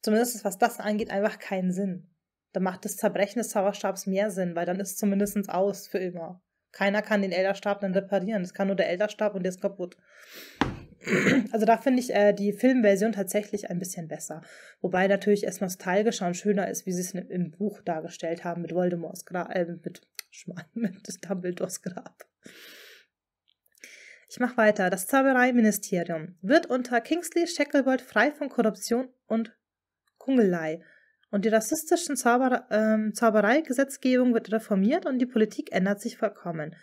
zumindest was das angeht, einfach keinen Sinn. Da macht das Zerbrechen des Zauberstabs mehr Sinn, weil dann ist es zumindest aus für immer. Keiner kann den Elderstab dann reparieren. Es kann nur der Elderstab und der ist kaputt. Also da finde ich äh, die Filmversion tatsächlich ein bisschen besser. Wobei natürlich erstmal nostalgischer und schöner ist, wie sie es im Buch dargestellt haben mit Voldemorts Grab, äh, mit, mit Dumbledores Grab. Ich mache weiter. Das Zaubereiministerium wird unter Kingsley Shacklebolt frei von Korruption und Kungelei. Und die rassistische Zauber äh, zauberei wird reformiert und die Politik ändert sich vollkommen.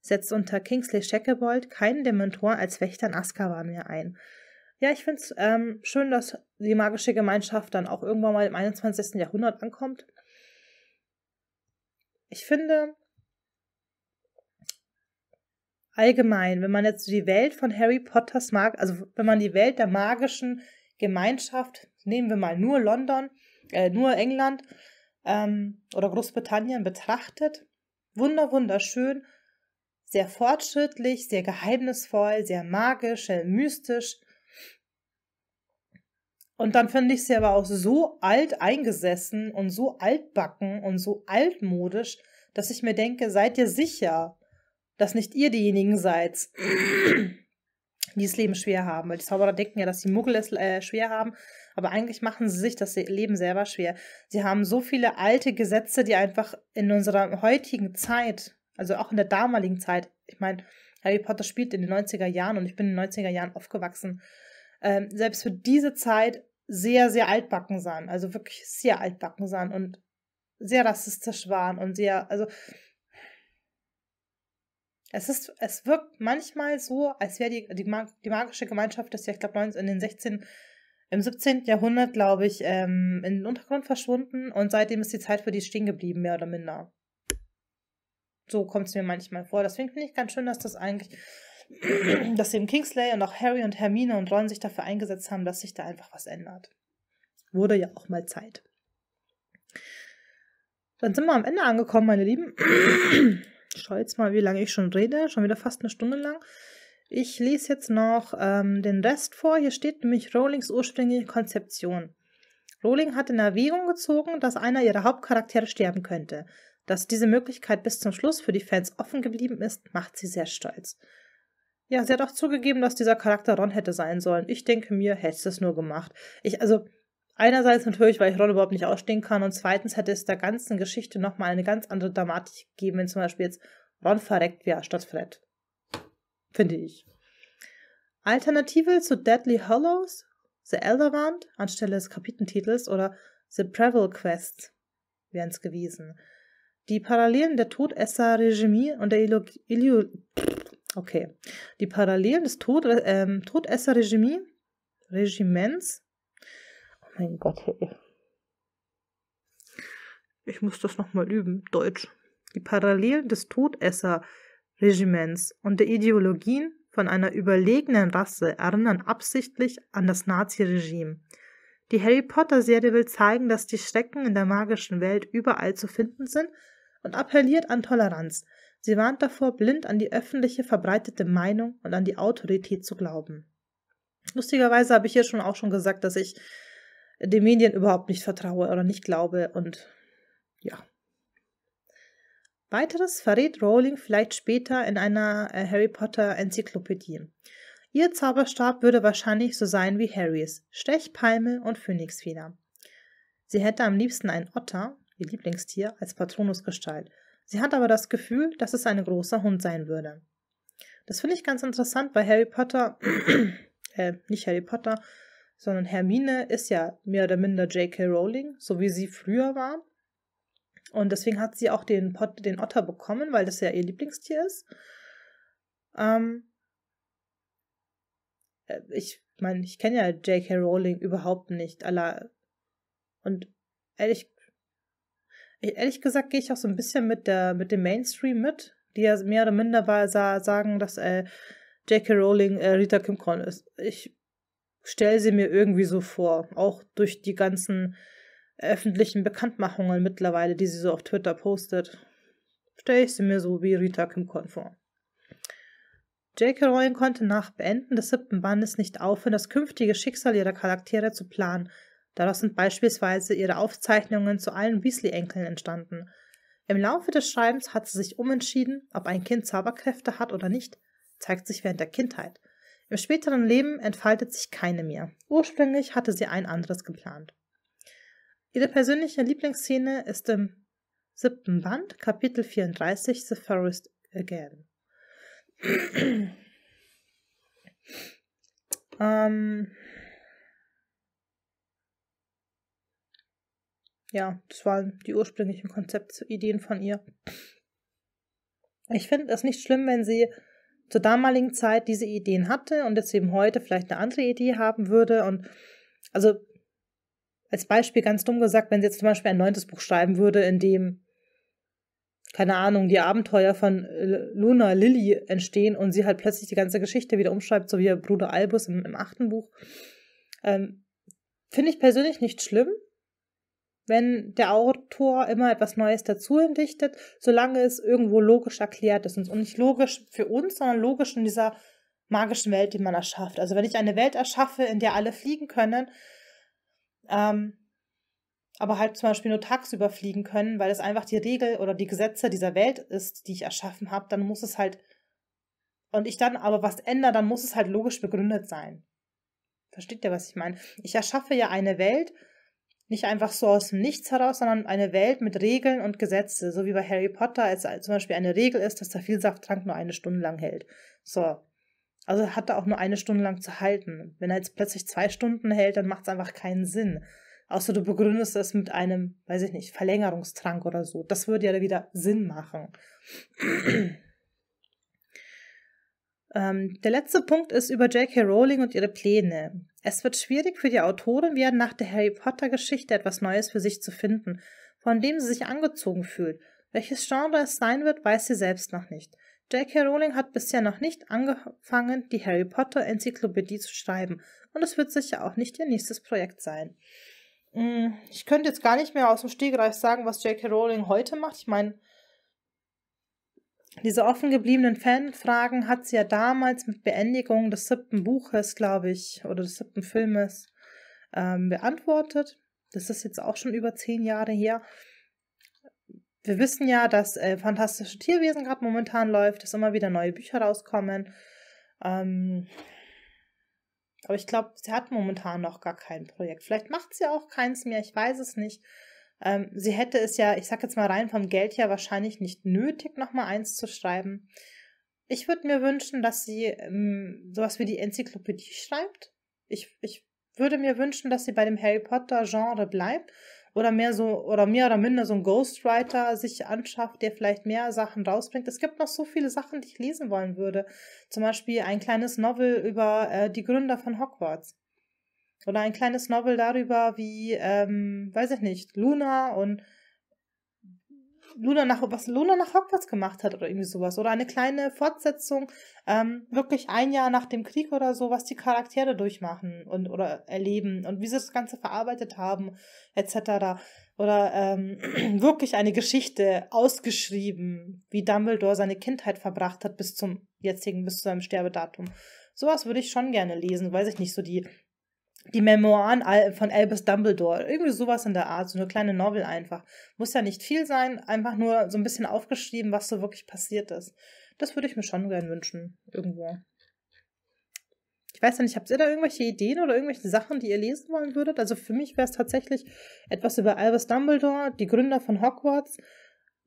Setzt unter Kingsley Shacklebolt keinen Dementor als Wächter in Azkaban mehr ein. Ja, ich finde es ähm, schön, dass die magische Gemeinschaft dann auch irgendwann mal im 21. Jahrhundert ankommt. Ich finde, allgemein, wenn man jetzt die Welt von Harry Potters mag, also wenn man die Welt der magischen Gemeinschaft, nehmen wir mal nur London, äh, nur England ähm, oder Großbritannien betrachtet, wunder wunderschön, sehr fortschrittlich, sehr geheimnisvoll, sehr magisch, sehr mystisch. Und dann finde ich sie aber auch so alt eingesessen und so altbacken und so altmodisch, dass ich mir denke, seid ihr sicher? dass nicht ihr diejenigen seid, die das Leben schwer haben. Weil die Zauberer denken ja, dass die Muggel es äh, schwer haben, aber eigentlich machen sie sich das Leben selber schwer. Sie haben so viele alte Gesetze, die einfach in unserer heutigen Zeit, also auch in der damaligen Zeit, ich meine, Harry Potter spielt in den 90er Jahren und ich bin in den 90er Jahren aufgewachsen, ähm, selbst für diese Zeit sehr, sehr altbacken sahen, also wirklich sehr altbacken sahen und sehr rassistisch waren und sehr, also es, ist, es wirkt manchmal so, als wäre die, die, die magische Gemeinschaft, das ja, ich glaube, in den 16, im 17. Jahrhundert, glaube ich, ähm, in den Untergrund verschwunden und seitdem ist die Zeit für die stehen geblieben, mehr oder minder. So kommt es mir manchmal vor. Deswegen finde ich ganz schön, dass das eigentlich, dass eben Kingsley und auch Harry und Hermine und Ron sich dafür eingesetzt haben, dass sich da einfach was ändert. Wurde ja auch mal Zeit. Dann sind wir am Ende angekommen, meine Lieben. schaue jetzt mal, wie lange ich schon rede. Schon wieder fast eine Stunde lang. Ich lese jetzt noch ähm, den Rest vor. Hier steht nämlich Rowlings ursprüngliche Konzeption. Rowling hat in Erwägung gezogen, dass einer ihrer Hauptcharaktere sterben könnte. Dass diese Möglichkeit bis zum Schluss für die Fans offen geblieben ist, macht sie sehr stolz. Ja, sie hat auch zugegeben, dass dieser Charakter Ron hätte sein sollen. Ich denke mir, hätte es das nur gemacht. Ich, also, Einerseits natürlich, weil ich Ron überhaupt nicht ausstehen kann und zweitens hätte es der ganzen Geschichte nochmal eine ganz andere Dramatik gegeben, wenn zum Beispiel jetzt Ron verreckt wäre statt Fred. Finde ich. Alternative zu Deadly Hollows, The Elderwand anstelle des Kapitentitels oder The Preval Quest wären es gewesen. Die Parallelen der Todesser-Regime und der Illu Illu okay. Die Parallelen des Tod ähm, Todesser-Regiments mein Gott, hey. Ich muss das nochmal üben, Deutsch. Die Parallelen des Todesser-Regiments und der Ideologien von einer überlegenen Rasse erinnern absichtlich an das Naziregime. Die Harry Potter-Serie will zeigen, dass die Schrecken in der magischen Welt überall zu finden sind und appelliert an Toleranz. Sie warnt davor, blind an die öffentliche verbreitete Meinung und an die Autorität zu glauben. Lustigerweise habe ich hier schon auch schon gesagt, dass ich den Medien überhaupt nicht vertraue oder nicht glaube und ja. Weiteres verrät Rowling vielleicht später in einer äh, Harry Potter Enzyklopädie. Ihr Zauberstab würde wahrscheinlich so sein wie Harrys, Stechpalme und Phönixfeder. Sie hätte am liebsten einen Otter, ihr Lieblingstier, als Patronusgestalt. Sie hat aber das Gefühl, dass es ein großer Hund sein würde. Das finde ich ganz interessant, weil Harry Potter, äh, nicht Harry Potter, sondern Hermine ist ja mehr oder minder J.K. Rowling, so wie sie früher war. Und deswegen hat sie auch den, Pot, den Otter bekommen, weil das ja ihr Lieblingstier ist. Ähm äh, ich meine, ich kenne ja J.K. Rowling überhaupt nicht. und ehrlich, ehrlich gesagt gehe ich auch so ein bisschen mit, der, mit dem Mainstream mit, die ja mehr oder minder sagen, dass äh, J.K. Rowling äh, Rita Kim Korn ist. Ich stelle sie mir irgendwie so vor. Auch durch die ganzen öffentlichen Bekanntmachungen mittlerweile, die sie so auf Twitter postet, stelle ich sie mir so wie Rita Kim Korn vor. J.K. Rowling konnte nach Beenden des siebten Bandes nicht aufhören, das künftige Schicksal ihrer Charaktere zu planen. Daraus sind beispielsweise ihre Aufzeichnungen zu allen Weasley-Enkeln entstanden. Im Laufe des Schreibens hat sie sich umentschieden, ob ein Kind Zauberkräfte hat oder nicht, zeigt sich während der Kindheit. Im späteren Leben entfaltet sich keine mehr. Ursprünglich hatte sie ein anderes geplant. Ihre persönliche Lieblingsszene ist im siebten Band, Kapitel 34, The Forest Again. ähm ja, das waren die ursprünglichen Konzeptideen von ihr. Ich finde es nicht schlimm, wenn sie zur damaligen Zeit diese Ideen hatte und jetzt eben heute vielleicht eine andere Idee haben würde. Und also als Beispiel ganz dumm gesagt, wenn sie jetzt zum Beispiel ein neuntes Buch schreiben würde, in dem, keine Ahnung, die Abenteuer von äh, Luna Lilly entstehen und sie halt plötzlich die ganze Geschichte wieder umschreibt, so wie ihr Bruder Albus im, im achten Buch. Ähm, Finde ich persönlich nicht schlimm, wenn der Autor immer etwas Neues dazu entdichtet, solange es irgendwo logisch erklärt ist. Und nicht logisch für uns, sondern logisch in dieser magischen Welt, die man erschafft. Also wenn ich eine Welt erschaffe, in der alle fliegen können, ähm, aber halt zum Beispiel nur tagsüber fliegen können, weil es einfach die Regel oder die Gesetze dieser Welt ist, die ich erschaffen habe, dann muss es halt, und ich dann aber was ändere, dann muss es halt logisch begründet sein. Versteht ihr, was ich meine? Ich erschaffe ja eine Welt, nicht einfach so aus dem Nichts heraus, sondern eine Welt mit Regeln und Gesetze, so wie bei Harry Potter als zum Beispiel eine Regel ist, dass der Vielsafttrank nur eine Stunde lang hält. So. Also hat er auch nur eine Stunde lang zu halten. Wenn er jetzt plötzlich zwei Stunden hält, dann macht es einfach keinen Sinn. Außer du begründest es mit einem, weiß ich nicht, Verlängerungstrank oder so. Das würde ja wieder Sinn machen. Ähm, der letzte Punkt ist über J.K. Rowling und ihre Pläne. Es wird schwierig für die Autorin werden, nach der Harry Potter-Geschichte etwas Neues für sich zu finden, von dem sie sich angezogen fühlt. Welches Genre es sein wird, weiß sie selbst noch nicht. J.K. Rowling hat bisher noch nicht angefangen, die Harry Potter-Enzyklopädie zu schreiben, und es wird sicher auch nicht ihr nächstes Projekt sein. Hm, ich könnte jetzt gar nicht mehr aus dem Stegreif sagen, was J.K. Rowling heute macht. Ich meine, diese offen gebliebenen Fanfragen hat sie ja damals mit Beendigung des siebten Buches, glaube ich, oder des siebten Filmes ähm, beantwortet. Das ist jetzt auch schon über zehn Jahre her. Wir wissen ja, dass äh, Fantastische Tierwesen gerade momentan läuft, dass immer wieder neue Bücher rauskommen. Ähm, aber ich glaube, sie hat momentan noch gar kein Projekt. Vielleicht macht sie auch keins mehr, ich weiß es nicht. Ähm, sie hätte es ja, ich sag jetzt mal rein vom Geld her, wahrscheinlich nicht nötig, nochmal eins zu schreiben. Ich würde mir wünschen, dass sie ähm, sowas wie die Enzyklopädie schreibt. Ich, ich würde mir wünschen, dass sie bei dem Harry Potter-Genre bleibt oder mehr so oder mehr oder minder so ein Ghostwriter sich anschafft, der vielleicht mehr Sachen rausbringt. Es gibt noch so viele Sachen, die ich lesen wollen würde. Zum Beispiel ein kleines Novel über äh, die Gründer von Hogwarts. Oder ein kleines Novel darüber, wie, ähm, weiß ich nicht, Luna und Luna nach, was Luna nach Hogwarts gemacht hat oder irgendwie sowas. Oder eine kleine Fortsetzung, ähm, wirklich ein Jahr nach dem Krieg oder so, was die Charaktere durchmachen und oder erleben und wie sie das Ganze verarbeitet haben, etc. Oder ähm, wirklich eine Geschichte ausgeschrieben, wie Dumbledore seine Kindheit verbracht hat bis zum jetzigen, bis zu seinem Sterbedatum. Sowas würde ich schon gerne lesen, weiß ich nicht, so die die Memoiren von Albus Dumbledore. Irgendwie sowas in der Art, so eine kleine Novel einfach. Muss ja nicht viel sein, einfach nur so ein bisschen aufgeschrieben, was so wirklich passiert ist. Das würde ich mir schon gern wünschen, irgendwo. Ich weiß ja nicht, habt ihr da irgendwelche Ideen oder irgendwelche Sachen, die ihr lesen wollen würdet? Also für mich wäre es tatsächlich etwas über Albus Dumbledore, die Gründer von Hogwarts,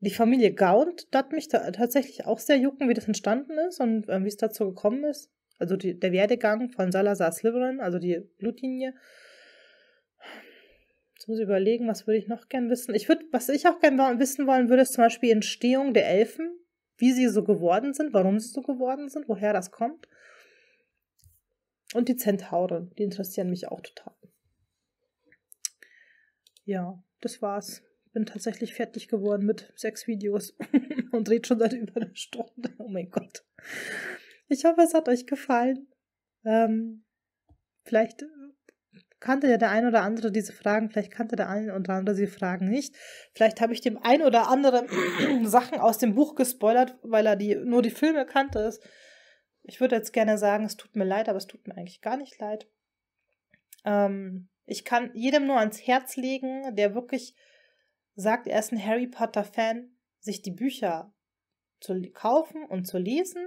die Familie Gaunt. Das hat mich da tatsächlich auch sehr jucken, wie das entstanden ist und äh, wie es dazu gekommen ist also die, der Werdegang von Salazar Slytherin, also die Blutlinie. Jetzt muss ich überlegen, was würde ich noch gern wissen. Ich würde, was ich auch gern wissen wollen würde, ist zum Beispiel Entstehung der Elfen, wie sie so geworden sind, warum sie so geworden sind, woher das kommt. Und die Zentauren, die interessieren mich auch total. Ja, das war's. Bin tatsächlich fertig geworden mit sechs Videos und rede schon seit über einer Stunde. Oh mein Gott. Ich hoffe, es hat euch gefallen. Ähm, vielleicht kannte ja der ein oder andere diese Fragen, vielleicht kannte der ein oder andere diese Fragen nicht. Vielleicht habe ich dem ein oder anderen Sachen aus dem Buch gespoilert, weil er die, nur die Filme kannte. Ich würde jetzt gerne sagen, es tut mir leid, aber es tut mir eigentlich gar nicht leid. Ähm, ich kann jedem nur ans Herz legen, der wirklich sagt, er ist ein Harry Potter-Fan, sich die Bücher zu kaufen und zu lesen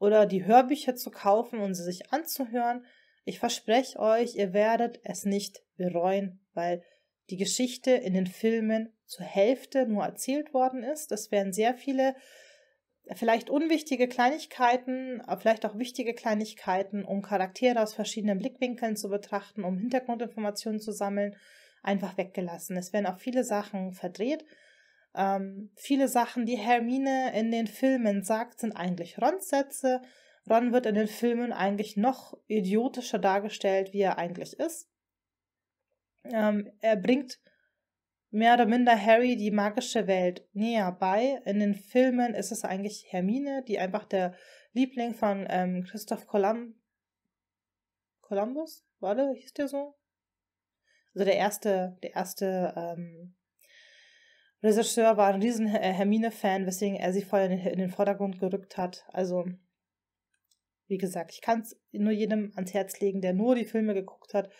oder die Hörbücher zu kaufen und sie sich anzuhören. Ich verspreche euch, ihr werdet es nicht bereuen, weil die Geschichte in den Filmen zur Hälfte nur erzählt worden ist. Es werden sehr viele vielleicht unwichtige Kleinigkeiten, äh, vielleicht auch wichtige Kleinigkeiten, um Charaktere aus verschiedenen Blickwinkeln zu betrachten, um Hintergrundinformationen zu sammeln, einfach weggelassen. Es werden auch viele Sachen verdreht ähm, viele Sachen, die Hermine in den Filmen sagt, sind eigentlich Rons Sätze. Ron wird in den Filmen eigentlich noch idiotischer dargestellt, wie er eigentlich ist. Ähm, er bringt mehr oder minder Harry die magische Welt näher bei. In den Filmen ist es eigentlich Hermine, die einfach der Liebling von ähm, Christoph Colum Columbus, warte, hieß der so? Also der erste, der erste ähm, Regisseur war ein riesen äh, Hermine-Fan, weswegen er sie voll in den Vordergrund gerückt hat. Also, wie gesagt, ich kann es nur jedem ans Herz legen, der nur die Filme geguckt hat.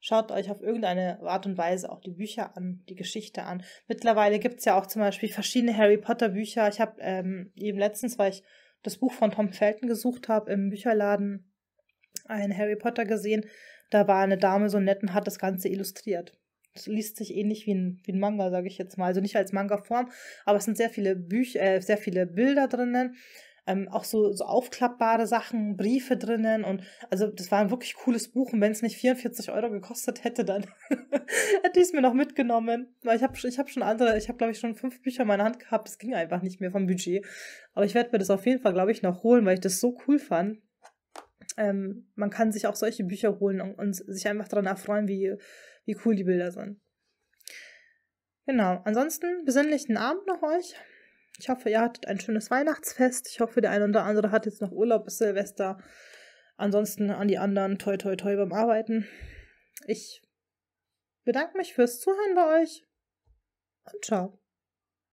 Schaut euch auf irgendeine Art und Weise auch die Bücher an, die Geschichte an. Mittlerweile gibt es ja auch zum Beispiel verschiedene Harry Potter Bücher. Ich habe ähm, eben letztens, weil ich das Buch von Tom Felton gesucht habe, im Bücherladen einen Harry Potter gesehen. Da war eine Dame so nett und hat das Ganze illustriert liest sich ähnlich wie ein, wie ein Manga, sage ich jetzt mal. Also nicht als Manga-Form, aber es sind sehr viele Bücher, äh, sehr viele Bilder drinnen. Ähm, auch so, so aufklappbare Sachen, Briefe drinnen und also das war ein wirklich cooles Buch und wenn es nicht 44 Euro gekostet hätte, dann hätte ich es mir noch mitgenommen, weil ich habe ich hab schon andere, ich habe glaube ich schon fünf Bücher in meiner Hand gehabt, das ging einfach nicht mehr vom Budget, aber ich werde mir das auf jeden Fall glaube ich noch holen, weil ich das so cool fand. Ähm, man kann sich auch solche Bücher holen und, und sich einfach daran erfreuen, wie wie cool die Bilder sind. Genau, ansonsten besinnlichen Abend noch euch. Ich hoffe, ihr hattet ein schönes Weihnachtsfest. Ich hoffe, der eine oder andere hat jetzt noch Urlaub bis Silvester. Ansonsten an die anderen toi toi toi beim Arbeiten. Ich bedanke mich fürs Zuhören bei euch und ciao.